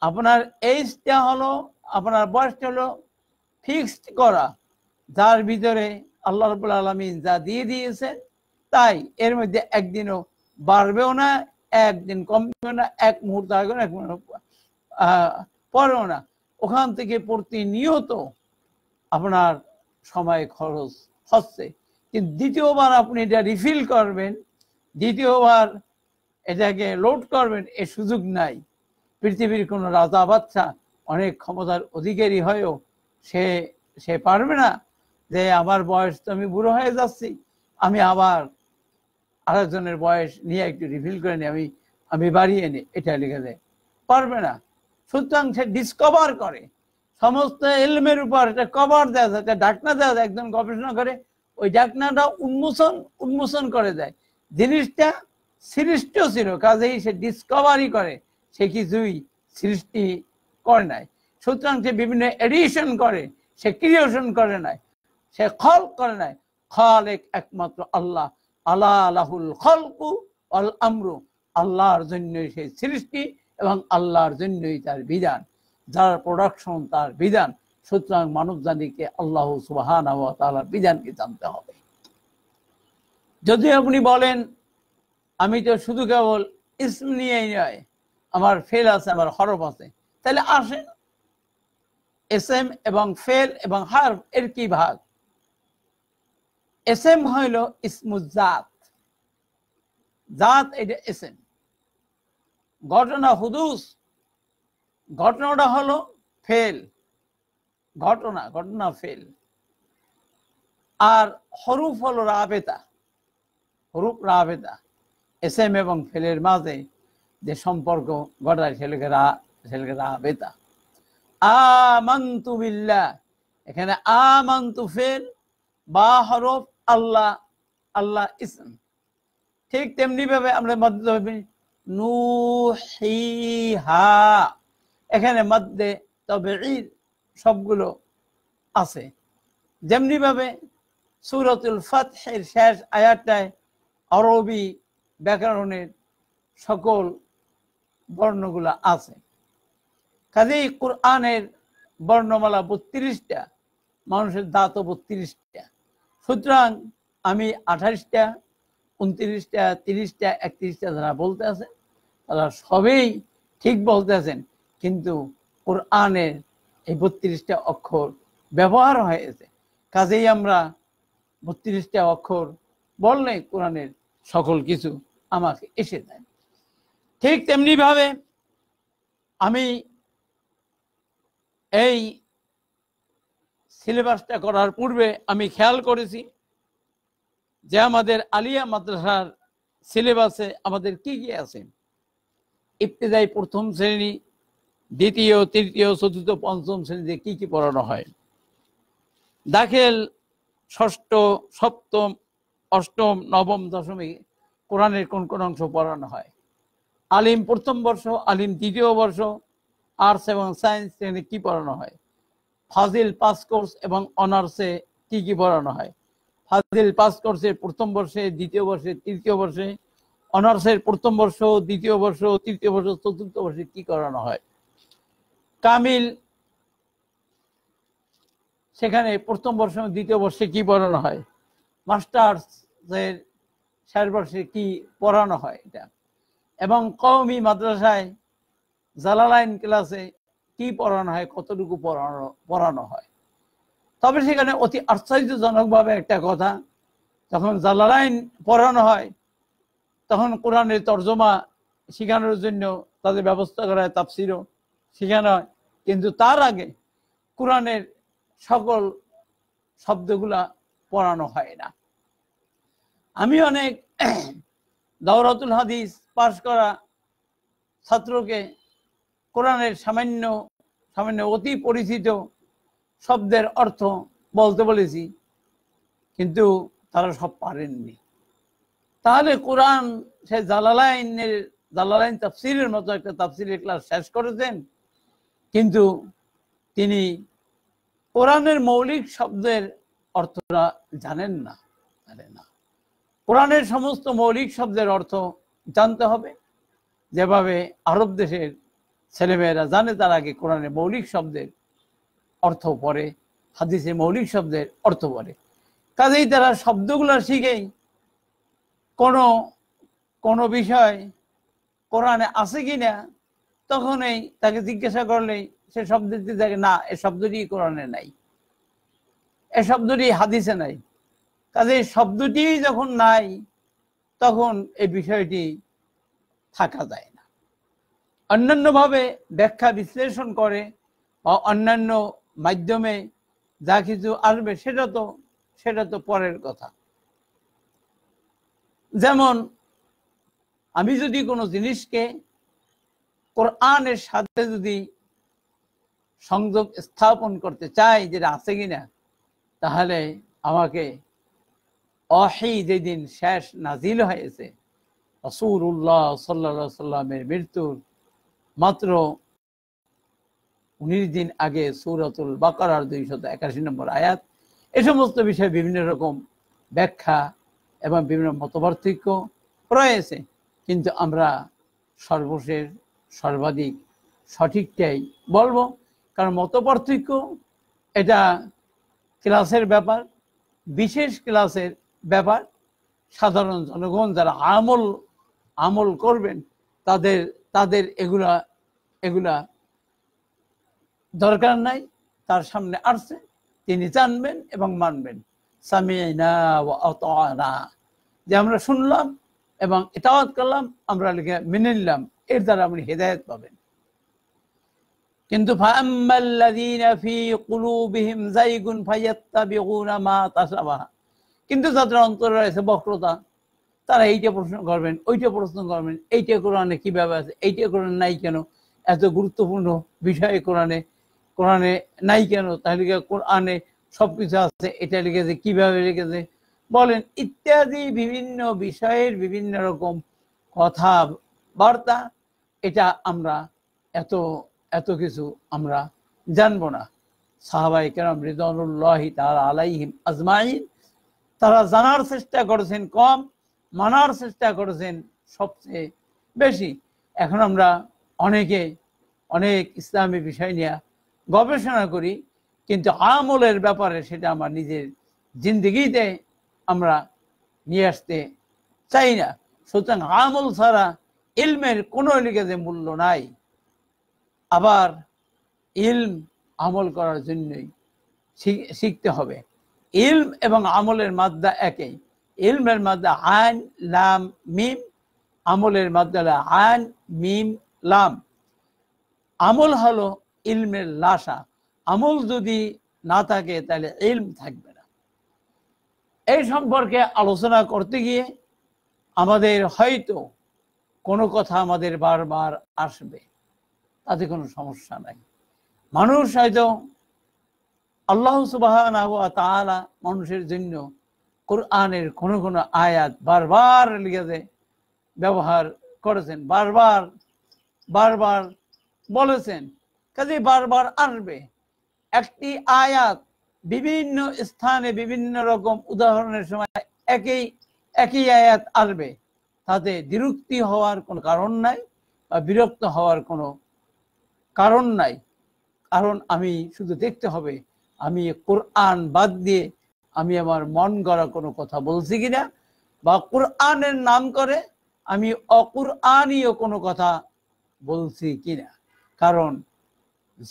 আপনার এইজটা হলো আপনার বয়সটা হলো ফিক্সড করা যার ভিতরে আল্লাহ রবুল আলমিন যা দিয়ে দিয়েছেন তাই এর মধ্যে একদিনও বাড়বেও না একদিন কমবেও না এক মুহূর্ত আগেও না এক মুহূর্ত পরেও না ওখান থেকে প্রতিনিয়ত আপনার সময় খরচ হচ্ছে কিন্তু দ্বিতীয়বার আপনি এটা রিফিল করবেন দ্বিতীয়বার এটাকে লোড করবেন এ সুযোগ নাই পৃথিবীর কোনো রাজা বাচ্চা অনেক ক্ষমতার অধিকারী হয়েও সে সে পারবে না যে আমার বয়স তো আমি বুড়ো হয়ে যাচ্ছি আমি আবার আরেকজনের বয়স নিয়ে একটু রিভিল করে নিই আমি আমি বাড়িয়ে নিই এটা লিখে দেয় পারবে না সুতরাং সে ডিসকভার করে সমস্ত এলমের উপর এটা কভার দেওয়া যায় একটা ডাকনা দেওয়া যায় একজন গবেষণা করে ওই ডাকনাটা উন্মোচন উন্মোচন করে দেয় জিনিসটা সৃষ্ট ছিল কাজেই সে ডিসকভারি করে সে কিছুই সৃষ্টি করে নাই সুতরাং সে বিভিন্ন এডিশন করে সে ক্রিয়েশন করে নাই সে খল করে নাই খালেক একমাত্র আল্লাহ আল্লাহ আলাহুল খলকু অল আমরু আল্লাহর জন্যই সে সৃষ্টি এবং আল্লাহর জন্যই তার বিধান যার প্রোডাকশন তার বিধান সুতরাং মানব জানিকে আল্লাহ সুবাহ বিধানকে জানতে হবে যদি আপনি বলেন আমি তো শুধু কেবল ইসম নিয়ে নয় আমার ফেল আছে আমার হরফ আছে তাহলে আসে এস এম এবং ফেল এবং হরফ এর কি ভাগ এম হইল ইসমুজাত জাত এটা এম ঘটনা হুদুস ঘটনাটা হলো ফেল ঘটনা ঘটনা ফেল আর হরুফ হলো রাবেতা হরুফ রাবেতা এস এম এবং ফেলের মাঝে যে সম্পর্ক গড়ায় ছেলেকে রা সেগুলোকে বেতা আমান্তু বিল্লা এখানে আমান্তু ফেল বা হরফ আল্লাহ আল্লাহ ইসম ঠিক তেমনি ভাবে আমরা মধ্য হা এখানে মধ্যে তবে ঈদ সবগুলো আছে যেমনিভাবে সুরতুল ফাতহের শেষ আয়াতটায় আরবি ব্যাকরণের সকল বর্ণগুলা আছে কাজেই কোরআনের বর্ণমালা বত্রিশটা মানুষের দাঁতও বত্রিশটা সুতরাং আমি আঠাশটা উনত্রিশটা তিরিশটা একত্রিশটা যারা বলতে আছেন তারা সবেই ঠিক বলতে আছেন কিন্তু কোরআনের এই বত্রিশটা অক্ষর ব্যবহার হয়েছে কাজেই আমরা বত্রিশটা অক্ষর বললে কোরআনের সকল কিছু আমাকে এসে দেন ঠিক তেমনিভাবে আমি এই সিলেবাসটা করার পূর্বে আমি খেয়াল করেছি যে আমাদের আলিয়া মাদ্রাসার সিলেবাসে আমাদের কি কি আছে ইফতেদাই প্রথম শ্রেণী দ্বিতীয় তৃতীয় চতুর্থ পঞ্চম শ্রেণীতে কি কি পড়ানো হয় দাখিল ষষ্ঠ সপ্তম অষ্টম নবম দশমী কোরআনের কোন কোন অংশ পড়ানো হয় আলিম প্রথম বর্ষ আলিম দ্বিতীয় বর্ষ আর্টস এবং সায়েন্স শ্রেণী কি পড়ানো হয় ফাজিল পাস কোর্স এবং অনার্সে কি কি পড়ানো হয় ফাজিল পাস কোর্সের প্রথম বর্ষে দ্বিতীয় বর্ষে তৃতীয় বর্ষে অনার্সের প্রথম বর্ষ দ্বিতীয় বর্ষ তৃতীয় বর্ষ চতুর্থ বর্ষে কি করানো হয় কামিল সেখানে প্রথম বর্ষ দ্বিতীয় বর্ষে কি পড়ানো হয় মাস্টার্সের শেষ বর্ষে কি পড়ানো হয় এটা এবং কওমি মাদ্রাসায় জালালাইন ক্লাসে কি পড়ানো হয় কতটুকু পড়ানো পড়ানো হয় তবে সেখানে অতি আশ্চর্যজনকভাবে একটা কথা যখন জালালাইন পড়ানো হয় তখন কোরআনের তর্জমা শেখানোর জন্য তাদের ব্যবস্থা করা হয় তাপসিরও শেখানো হয় কিন্তু তার আগে কোরআনের সকল শব্দগুলা পড়ানো হয় না আমি অনেক দাওরাতুল হাদিস পাশ করা ছাত্রকে কোরআনের সামান্য সামান্য অতি পরিচিত শব্দের অর্থ বলতে বলেছি কিন্তু তারা সব পারেননি তাহলে কোরআন সে জালালাইনের জালালাইন তাফসিরের মতো একটা তাফসিরের ক্লাস শেষ করেছেন কিন্তু তিনি কোরআনের মৌলিক শব্দের অর্থটা জানেন না জানেন না কোরআনের সমস্ত মৌলিক শব্দের অর্থ জানতে হবে যেভাবে আরব দেশের ছেলেমেয়েরা জানে তার আগে কোরআনের মৌলিক শব্দের অর্থ পড়ে হাদিসে মৌলিক শব্দের অর্থ পড়ে কাজেই তারা শব্দগুলো শিখেই কোনো কোনো বিষয় কোরআনে আছে কি না তখনই তাকে জিজ্ঞাসা করলেই সে শব্দটি থাকে না এ শব্দটি কোরআনে নাই এ শব্দটি হাদিসে নাই কাজে শব্দটি যখন নাই তখন এই বিষয়টি থাকা যায় না অন্যান্যভাবে ব্যাখ্যা বিশ্লেষণ করে বা অন্যান্য মাধ্যমে যা কিছু আসবে সেটা তো সেটা তো পরের কথা যেমন আমি যদি কোনো জিনিসকে কোরআনের সাথে যদি সংযোগ স্থাপন করতে চাই যেটা আছে কিনা তাহলে আমাকে অহি যেদিন শেষ নাজিল হয়েছে রসুল্লাহ সাল্লা সাল্লামের মৃত্যুর মাত্র উনিশ দিন আগে সুরতুল বাকার দুইশত একাশি নম্বর আয়াত এ সমস্ত বিষয়ে বিভিন্ন রকম ব্যাখ্যা এবং বিভিন্ন মতপার্থক্য রয়েছে কিন্তু আমরা সর্বশেষ সর্বাধিক সঠিকটাই বলবো কারণ মতপার্থক্য এটা ক্লাসের ব্যাপার বিশেষ ক্লাসের ব্যাপার সাধারণ জনগণ যারা আমল আমল করবেন তাদের তাদের এগুলা এগুলা দরকার নাই তার সামনে আসছে তিনি জানবেন এবং মানবেন সামিনা যে আমরা শুনলাম এবং এটাও করলাম আমরা লিখে মেনে নিলাম এর দ্বারা আপনি হেদায়ত পাবেন কিন্তু ফাম্মাল্লাযীনা ফী কুলুবিহিম যায়গুন ফায়াত্তাবিউনা মা তাশাবাহা কিন্তু তাদের অন্তরে রয়েছে বক্রতা তারা এইটা প্রশ্ন করবেন ওইটা প্রশ্ন করবেন এইটা কোরআনে কীভাবে আছে এইটা কোরআন নাই কেন এত গুরুত্বপূর্ণ বিষয় কোরআনে কোরআনে নাই কেন তাহলে কোরআনে সব কিছু আছে এটা লিখেছে কিভাবে লিখেছে বলেন ইত্যাদি বিভিন্ন বিষয়ের বিভিন্ন রকম কথা বার্তা এটা আমরা এত এত কিছু আমরা জানবো না সাহাবাই কেন রিদানুল্লাহি তার আলাইহিম আজমাইন তারা জানার চেষ্টা করেছেন কম মানার চেষ্টা করেছেন সবচেয়ে বেশি এখন আমরা অনেকে অনেক ইসলামী বিষয় নিয়ে গবেষণা করি কিন্তু আমলের ব্যাপারে সেটা আমার নিজের জিন্দিগিতে আমরা নিয়ে আসতে চাই না সুতরাং আমল ছাড়া ইলমের কোনো লিগেজে মূল্য নাই আবার ইলম আমল করার জন্যই শিখতে হবে ইলম এবং আমলের মাদ্দা একই ইলমের মাদ্দা আন লাম মিম আমলের মাদ্দা আন মিম লাম আমল হলো ইলমের লাশা আমল যদি না থাকে তাহলে ইলম থাকবে না এই সম্পর্কে আলোচনা করতে গিয়ে আমাদের হয়তো কোনো কথা আমাদের বারবার আসবে তাতে কোনো সমস্যা নাই মানুষ হয়তো আল্লাহ সুবাহ মানুষের জন্য কোরআনের কোন কোন আয়াত বারবার লিখে ব্যবহার করেছেন বারবার বারবার বলেছেন কাজে বারবার আসবে একটি আয়াত বিভিন্ন স্থানে বিভিন্ন রকম উদাহরণের সময় একই একই আয়াত আসবে তাতে বিরক্তি হওয়ার কোনো কারণ নাই বা বিরক্ত হওয়ার কোনো কারণ নাই কারণ আমি শুধু দেখতে হবে আমি কোরআন বাদ দিয়ে আমি আমার মন গড়া কোনো কথা বলছি কিনা বা কোরআনের নাম করে আমি অকুরআনীয় কোনো কথা বলছি কিনা কারণ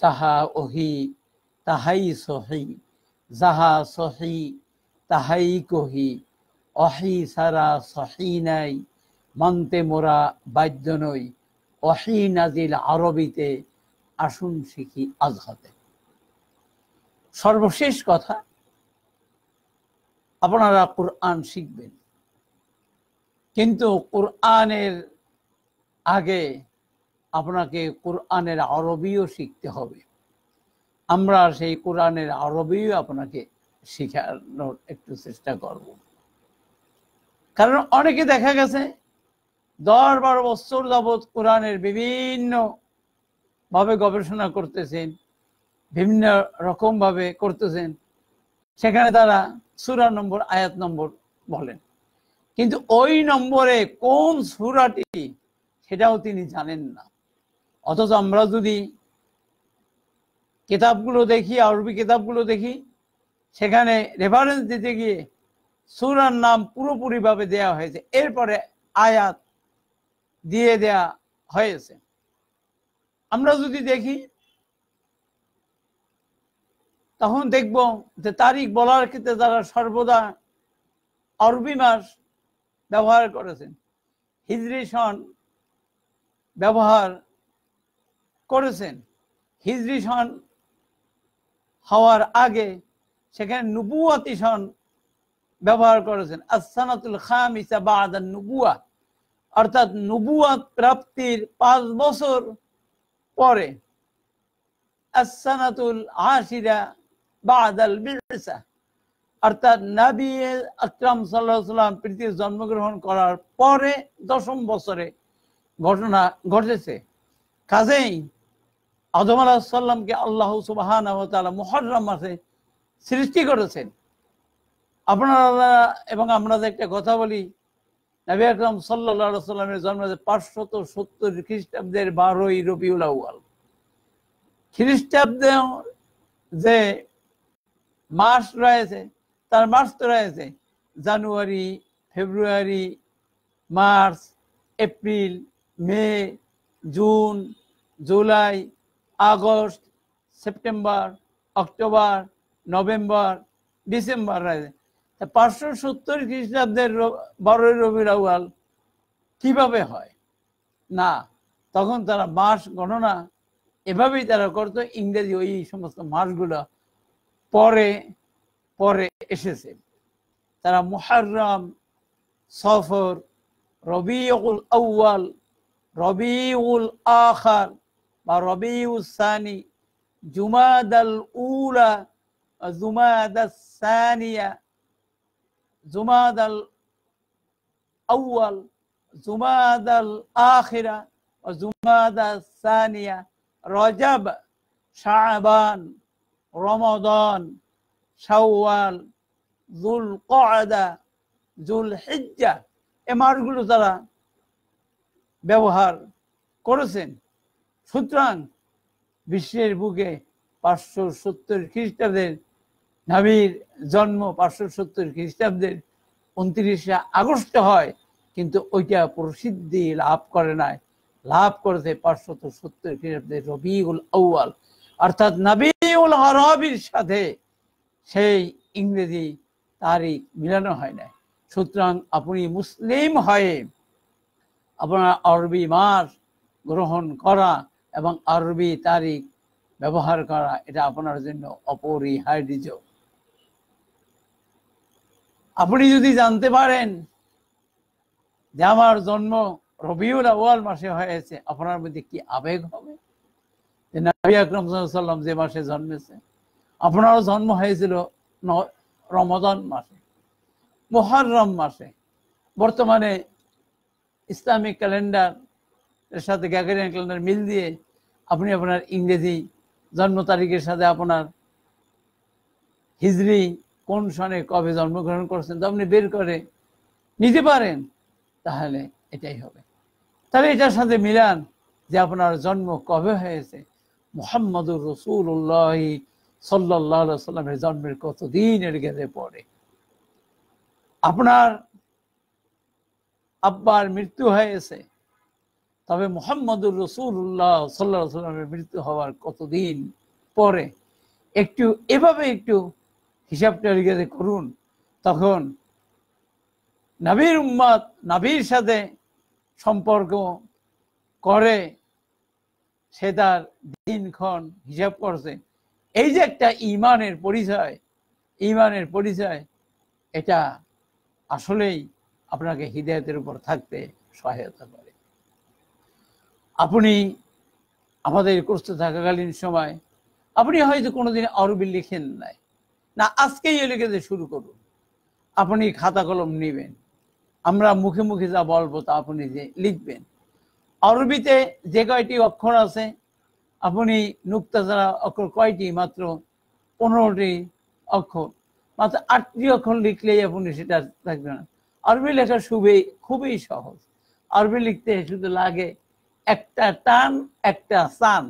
যাহা ওহি তাহাই সহি যাহা সহি তাহাই কহি অহি সারা সহি নাই মানতে মোরা বাধ্য নই অহি নাজিল আরবিতে আসুন শিখি আজহাতে সর্বশেষ কথা আপনারা কোরআন শিখবেন কিন্তু কোরআনের আগে আপনাকে কোরআনের আরবিও শিখতে হবে আমরা সেই কোরআনের আরবিও আপনাকে শিখানোর একটু চেষ্টা করব কারণ অনেকে দেখা গেছে দশ বারো বছর যাবৎ কোরআনের বিভিন্ন ভাবে গবেষণা করতেছেন বিভিন্ন রকম ভাবে করতেছেন সেখানে তারা সুরা নম্বর আয়াত নম্বর বলেন কিন্তু ওই নম্বরে কোন সুরাটি সেটাও তিনি জানেন না অথচ আমরা যদি কিতাবগুলো দেখি আরবি কিতাবগুলো দেখি সেখানে রেফারেন্স দিতে গিয়ে সুরার নাম পুরোপুরিভাবে দেয়া হয়েছে এরপরে আয়াত দিয়ে দেয়া হয়েছে আমরা যদি দেখি তখন দেখব যে তারিখ বলার ক্ষেত্রে তারা সর্বদা আরবি মাস ব্যবহার করেছেন হিজরি সন ব্যবহার করেছেন হিজরি সন হওয়ার আগে সেখানে নুবুয়াতি সন ব্যবহার করেছেন আসানাতুল খাম ইসা বা আদান নুবুয়া অর্থাৎ নুবুয়াত প্রাপ্তির পাঁচ বছর পরে আসানাতুল আশিরা বাদাল বিসা অর্থাৎ আকরাম সাল্লাহ সাল্লাম জন্মগ্রহণ করার পরে দশম বছরে ঘটনা ঘটেছে কাজেই আদম আলাহ সাল্লামকে আল্লাহ সুবাহান মহরম মাসে সৃষ্টি করেছেন আপনারা এবং আমরা যে একটা কথা বলি নবী আকরাম সাল্লা সাল্লামের জন্ম পাঁচশত সত্তর খ্রিস্টাব্দের বারোই রবিউল আউয়াল খ্রিস্টাব্দ যে মাস রয়েছে তার মাস তো রয়েছে জানুয়ারি ফেব্রুয়ারি মার্চ এপ্রিল মে জুন জুলাই আগস্ট সেপ্টেম্বর অক্টোবর নভেম্বর ডিসেম্বর রয়েছে পাঁচশো সত্তর খ্রিস্টাব্দের বড় রবি রাউয়াল কিভাবে হয় না তখন তারা মাস গণনা এভাবেই তারা করতো ইংরেজি ওই সমস্ত মাসগুলো পরে পরে এসেছে তারা মুহররম সফর রবিউল আউ্য়াল রবিউল আখার বা রবিউল সানি জুমাদাল উলা জুমাদাস সানিয়া জুমাদাল আউ্য়াল জুমাদাল আল ও জুমাদাস সানিয়া রজব শাবান রমদন শাওয়াল জুল কয়দা জুল হেজ্জা এ মাসগুলো তারা ব্যবহার করেছেন সুতরাং বিশ্বের বুকে পাঁচশো সত্তর খ্রিস্টাব্দের নাবির জন্ম পাঁচশো সত্তর খ্রিস্টাব্দের উনত্রিশে আগস্ট হয় কিন্তু ওইটা প্রসিদ্ধি লাভ করে নাই লাভ করেছে পাঁচশত সত্তর খ্রিস্টাব্দের রবিউল আউ্য়াল অর্থাৎ নাবিউল আরবির সাথে সেই ইংরেজি তারিখ মিলানো হয় না সুতরাং আপনি মুসলিম হয়ে আপনার আরবি মাস গ্রহণ করা এবং আরবি তারিখ ব্যবহার করা এটা আপনার জন্য অপরিহার্য আপনি যদি জানতে পারেন যে আমার জন্ম রবিউল আওয়াল মাসে হয়েছে আপনার মধ্যে কি আবেগ হবে নবী আকরম সাল্লাম যে মাসে জন্মেছে আপনারও জন্ম হয়েছিল রমজান মাসে মহারম মাসে বর্তমানে ইসলামিক ক্যালেন্ডার এর সাথে গ্যাগারিয়ান ক্যালেন্ডার মিল দিয়ে আপনি আপনার ইংরেজি জন্ম তারিখের সাথে আপনার হিজড়ি কোন সনে কবে জন্মগ্রহণ করছেন আপনি বের করে নিতে পারেন তাহলে এটাই হবে তাহলে এটার সাথে মিলান যে আপনার জন্ম কবে হয়েছে মোহাম্মদুর রসুল্লাহ সাল্লাহ সাল্লামের জন্মের কতদিনের গেলে পড়ে আপনার আব্বার মৃত্যু হয়েছে তবে মোহাম্মদুর রসুল্লাহ সাল্লাহ সাল্লামের মৃত্যু হওয়ার কতদিন পরে একটু এভাবে একটু হিসাবটা গেলে করুন তখন নাবির উম্মাদ নাবির সাথে সম্পর্ক করে সে তার দিনক্ষণ হিসাব করছে এই যে একটা ইমানের পরিচয় ইমানের পরিচয় এটা আসলেই আপনাকে হৃদয়তের উপর থাকতে সহায়তা করে আপনি আমাদের করতে থাকাকালীন সময় আপনি হয়তো কোনোদিন আরবি লিখেন নাই না আজকেই লিখেতে শুরু করুন আপনি খাতা কলম নেবেন আমরা মুখে মুখে যা বলবো তা আপনি যে লিখবেন আরবিতে যে কয়টি অক্ষর আছে আপনি নুক্তা ছাড়া অক্ষর কয়টি মাত্র পনেরোটি অক্ষর মাত্র আটটি অক্ষর লিখলেই আপনি সেটা থাকবে না আরবি লেখা শুভে খুবই সহজ আরবি লিখতে শুধু লাগে একটা টান একটা সান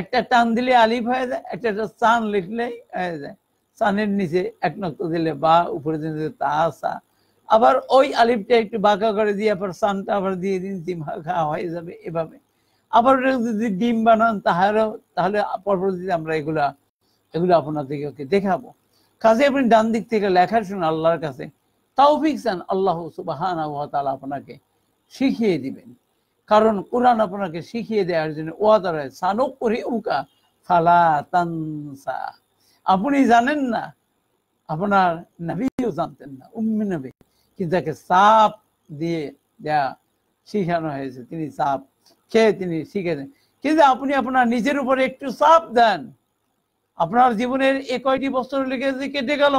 একটা টান দিলে আলিফ হয়ে যায় একটা একটা সান লিখলেই হয়ে যায় সানের নিচে এক নক্ত দিলে বা উপরে তা সা আবার ওই আলিফটা একটু বাঁকা করে দিয়ে আবার সানটা আবার দিয়ে দিন ডিম খাওয়া হয়ে যাবে এভাবে আবার যদি ডিম বানান তাহারও তাহলে পরবর্তীতে আমরা এগুলা এগুলো আপনাদেরকে ওকে দেখাবো কাজে আপনি ডান দিক থেকে লেখার শুনে আল্লাহর কাছে তাওফিক চান আল্লাহ সুবাহান আবহাওয়া আপনাকে শিখিয়ে দিবেন কারণ কোরআন আপনাকে শিখিয়ে দেওয়ার জন্য ওয়াদা রয়েছে সানক করে উকা ফালা তানসা আপনি জানেন না আপনার নবীও জানতেন না উম্মি নবী কিন্তু তাকে চাপ দিয়ে যা শিখানো হয়েছে তিনি চাপ খেয়ে তিনি শিখেছেন কিন্তু আপনি আপনার নিজের উপরে একটু চাপ দেন আপনার জীবনের এ কয়টি বছর লিখে কেটে গেল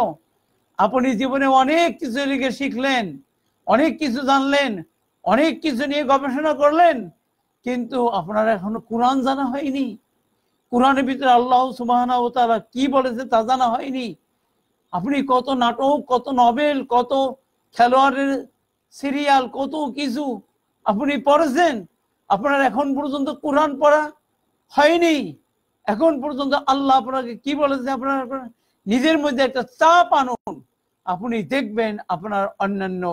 আপনি জীবনে অনেক কিছু লিখে শিখলেন অনেক কিছু জানলেন অনেক কিছু নিয়ে গবেষণা করলেন কিন্তু আপনার এখনো কোরআন জানা হয়নি কোরআনের ভিতরে আল্লাহ সুবাহানা ও তারা কি বলেছে তা জানা হয়নি আপনি কত নাটক কত নভেল কত খেলোয়াড়ের সিরিয়াল কত কিছু আপনি পড়েছেন আপনার এখন পর্যন্ত কোরআন পড়া হয়নি এখন পর্যন্ত আল্লাহ আপনাকে কি বলেছে আপনার নিজের মধ্যে একটা চাপ আনুন আপনি দেখবেন আপনার অন্যান্য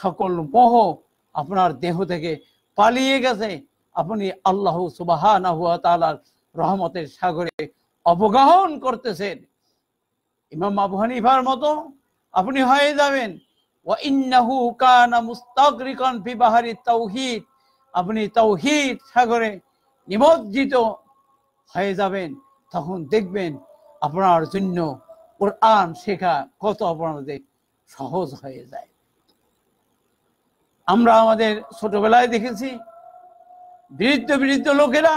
সকল মোহ আপনার দেহ থেকে পালিয়ে গেছে আপনি আল্লাহ সুবাহ রহমতের সাগরে অবগাহন করতেছেন ইমাম আবহানিভার মতো আপনি হয়ে যাবেন ওয়াইন্নাহু কানা মুস্তাগরিকান ফি তাওহীদ আপনি তাওহীদ সাগরে নিমজ্জিত হয়ে যাবেন তখন দেখবেন আপনার জন্য কোরআন শেখা কত আপনাদের সহজ হয়ে যায় আমরা আমাদের ছোটবেলায় দেখেছি বৃদ্ধ বৃদ্ধ লোকেরা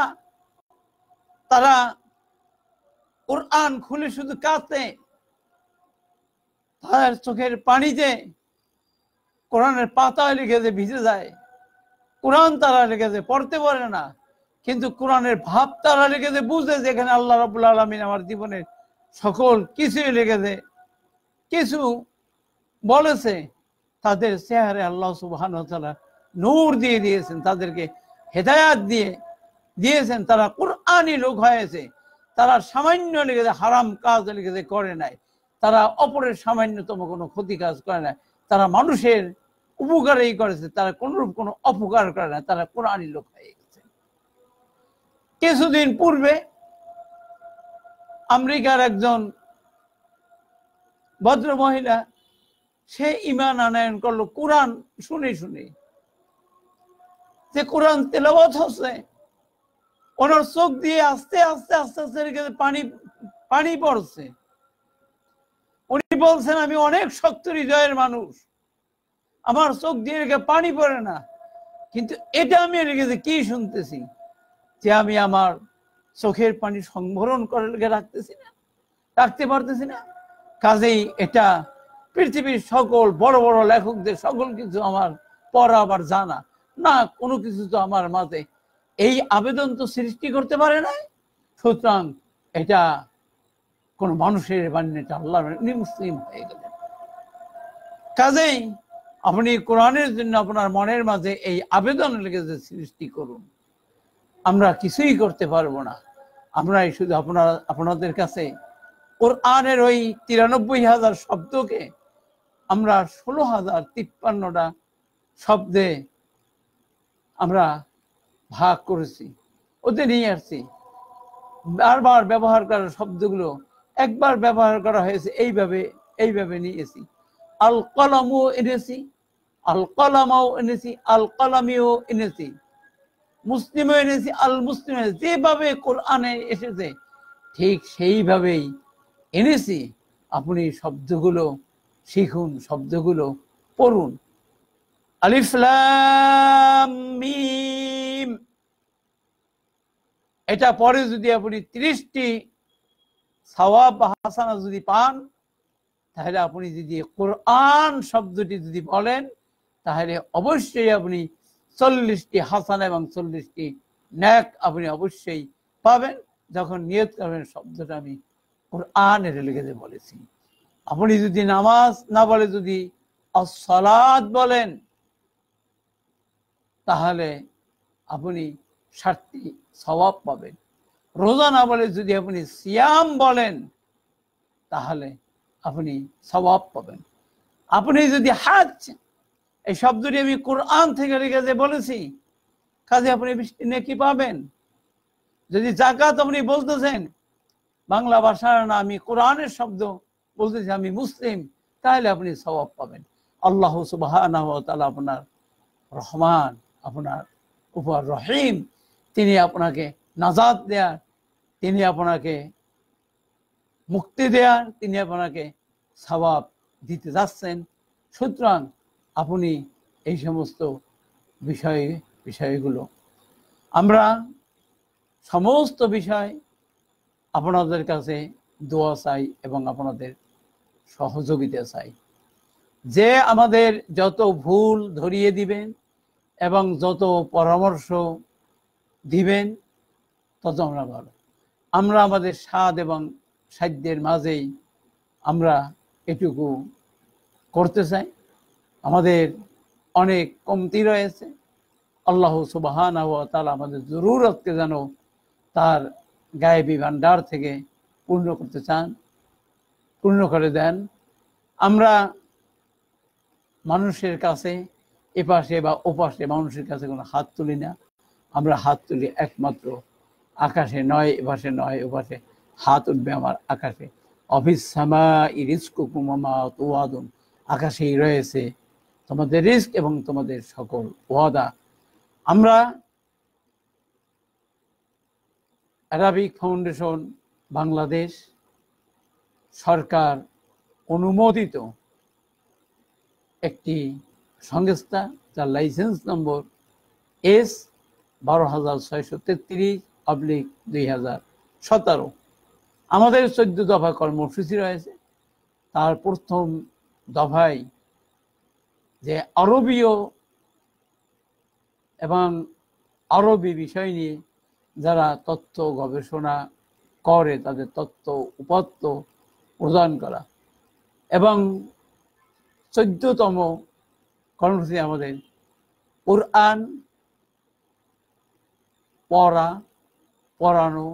তারা কোরআন খুলে শুধু কাঁদতে তাদের চোখের পানিতে কোরআনের পাতা লিখে যে ভিজে যায় কোরআন তারা লিখে যে পড়তে পারে না কিন্তু কোরআনের ভাব তারা লিখে যে বুঝে যেখানে আল্লাহ রাবুল আলমিন আমার জীবনের সকল কিছুই লিখেছে কিছু বলেছে তাদের চেহারে আল্লাহ সুবাহান নূর দিয়ে দিয়েছেন তাদেরকে হেদায়াত দিয়ে দিয়েছেন তারা কোরআনই লোক হয়েছে তারা সামান্য লিখেছে হারাম কাজ লিখেছে করে নাই তারা অপরের সামান্যতম কোনো ক্ষতি কাজ করে নাই তারা মানুষের উপকারই করেছে তারা কোনরূপ কোনো অপকার করে না তারা কোরআনই লোক হয়ে গেছে কিছুদিন পূর্বে আমেরিকার একজন ভদ্র মহিলা সে ইমান আনায়ন করলো কোরআন শুনে শুনে যে কোরআন তেলবত হচ্ছে ওনার চোখ দিয়ে আস্তে আস্তে আস্তে আস্তে পানি পানি পড়ছে বলছেন আমি অনেক শক্ত হৃদয়ের মানুষ আমার চোখ দিয়ে রেখে পানি পড়ে না কিন্তু এটা আমি রেখেছি কি শুনতেছি যে আমি আমার চোখের পানি সংবরণ করে রেখে রাখতেছি না রাখতে পারতেছি না কাজেই এটা পৃথিবীর সকল বড় বড় লেখকদের সকল কিছু আমার পড়া আবার জানা না কোনো কিছু তো আমার মাঝে এই আবেদন তো সৃষ্টি করতে পারে না সুতরাং এটা কোনো মানুষের এবার আল্লাহ মুসলিম হয়ে গেলেন কাজেই আপনি কোরআনের জন্য আপনার মনের মাঝে এই আবেদন লেগেছে সৃষ্টি করুন আমরা কিছুই করতে পারবো না আমরাই শুধু আপনার আপনাদের কাছে কোরআনের ওই তিরানব্বই হাজার শব্দকে আমরা ষোলো হাজার তিপ্পান্নটা শব্দে আমরা ভাগ করেছি ওতে নিয়ে আসছি বারবার ব্যবহার করার শব্দগুলো একবার ব্যবহার করা হয়েছে এইভাবে এইভাবে নিয়েছি আল কলমও এনেছি আল কলামাও এনেছি আল কলামিও এনেছি মুসলিমও এনেছি আল মুসলিম যেভাবে কোরআনে এসেছে ঠিক সেইভাবেই এনেছি আপনি শব্দগুলো শিখুন শব্দগুলো পড়ুন আলিফলাম এটা পরে যদি আপনি ত্রিশটি সওয়াব বা হাসানা যদি পান তাহলে আপনি যদি কোরআন শব্দটি যদি বলেন তাহলে অবশ্যই আপনি চল্লিশটি হাসান এবং চল্লিশটি ন্যাক আপনি অবশ্যই পাবেন যখন নিয়ত করবেন শব্দটা আমি কোরআন এটা লিখে বলেছি আপনি যদি নামাজ না বলে যদি অসলাদ বলেন তাহলে আপনি ষাটটি স্বভাব পাবেন রোজা না বলে যদি আপনি সিয়াম বলেন তাহলে আপনি স্বভাব পাবেন আপনি যদি হাজ এই শব্দটি আমি কোরআন থেকে রেখে বলেছি কাজে আপনি নেকি পাবেন যদি জাকাত আপনি বলতেছেন বাংলা ভাষার না আমি কোরআনের শব্দ বলতেছি আমি মুসলিম তাহলে আপনি স্বভাব পাবেন আল্লাহ সুবাহ আপনার রহমান আপনার উপর রহিম তিনি আপনাকে নাজাদ দেয়ার তিনি আপনাকে মুক্তি দেয়ার তিনি আপনাকে স্বভাব দিতে যাচ্ছেন সুতরাং আপনি এই সমস্ত বিষয়ে বিষয়গুলো আমরা সমস্ত বিষয় আপনাদের কাছে দোয়া চাই এবং আপনাদের সহযোগিতা চাই যে আমাদের যত ভুল ধরিয়ে দিবেন এবং যত পরামর্শ দিবেন তত আমরা ভালো আমরা আমাদের স্বাদ এবং সাধ্যের মাঝেই আমরা এটুকু করতে চাই আমাদের অনেক কমতি রয়েছে আল্লাহ সুবাহান তালা আমাদের জরুরতকে যেন তার গায়েবী ভান্ডার থেকে পূর্ণ করতে চান পূর্ণ করে দেন আমরা মানুষের কাছে এপাশে বা ওপাশে মানুষের কাছে কোনো হাত তুলি না আমরা হাত তুলি একমাত্র আকাশে নয় এপাশে নয় ওপাশে হাত উঠবে আমার আকাশে অফিস সামা ইরিস্কু কুমামা তোয়াদুন আকাশেই রয়েছে তোমাদের রিস্ক এবং তোমাদের সকল ওয়াদা আমরা অ্যারাবিক ফাউন্ডেশন বাংলাদেশ সরকার অনুমোদিত একটি সংস্থা যার লাইসেন্স নম্বর এস বারো হাজার ছয়শো তেত্রিশ অবলিক দুই হাজার সতেরো আমাদের চোদ্দ দফা কর্মসূচি রয়েছে তার প্রথম দফায় যে আরবীয় এবং আরবি বিষয় নিয়ে যারা তত্ত্ব গবেষণা করে তাদের তত্ত্ব উপাত্ত প্রদান করা এবং চোদ্দতম কর্মসূচি আমাদের কোরআন পড়া পড়ানো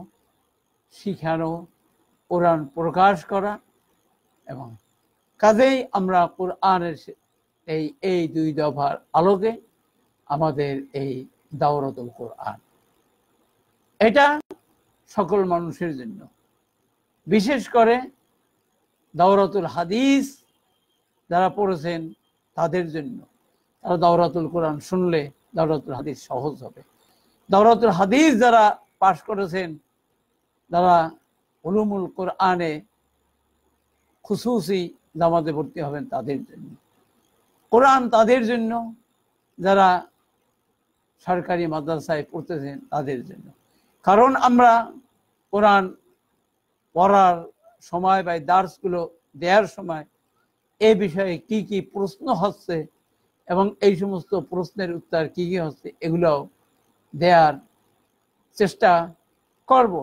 শিখানো কোরআন প্রকাশ করা এবং কাজেই আমরা কোরআনের এই এই দুই দফার আলোকে আমাদের এই দাওরতুল কোরআন এটা সকল মানুষের জন্য বিশেষ করে দাওরাতুল হাদিস যারা পড়েছেন তাদের জন্য তারা দাওরাতুল কোরআন শুনলে দাওরাতুল হাদিস সহজ হবে দাওরাতুল হাদিস যারা পাশ করেছেন তারা উলুমুল কোরআনে খুসুসি জামাতে ভর্তি হবেন তাদের জন্য কোরআন তাদের জন্য যারা সরকারি মাদ্রাসায় পড়তেছেন তাদের জন্য কারণ আমরা কোরআন পড়ার সময় বা দার্সগুলো দেওয়ার সময় এ বিষয়ে কি কি প্রশ্ন হচ্ছে এবং এই সমস্ত প্রশ্নের উত্তর কি কি হচ্ছে এগুলোও দেয়ার চেষ্টা করব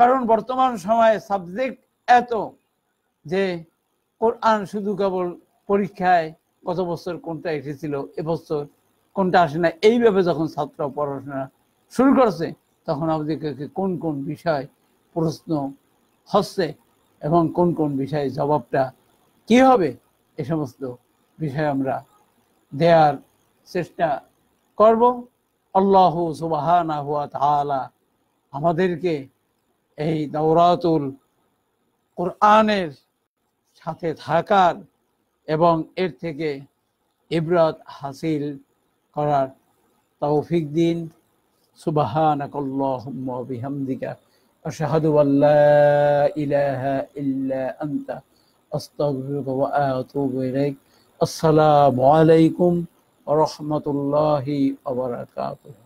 কারণ বর্তমান সময়ে সাবজেক্ট এত যে কোরআন শুধু কেবল পরীক্ষায় গত বছর কোনটা এসেছিল এবছর কোনটা আসে না এইভাবে যখন ছাত্র পড়াশোনা শুরু করছে তখন আমাদেরকে কোন কোন বিষয় প্রশ্ন হচ্ছে এবং কোন কোন বিষয়ে জবাবটা কি হবে এ সমস্ত বিষয় আমরা দেওয়ার চেষ্টা করব আল্লাহ সুবাহানা হুয়া তালা আমাদেরকে এই দৌরাতুল কোরআনের সাথে থাকার এবং এর থেকে ইবরাত হাসিল করার তৌফিক দিন সুবাহানকল্লাহমদিকা আশহাদু আল্লাহ ইলাহা ইল্লা আনতা আস্তাগফিরুকা ওয়া আসসালামু আলাইকুম ورحمة الله وبركاته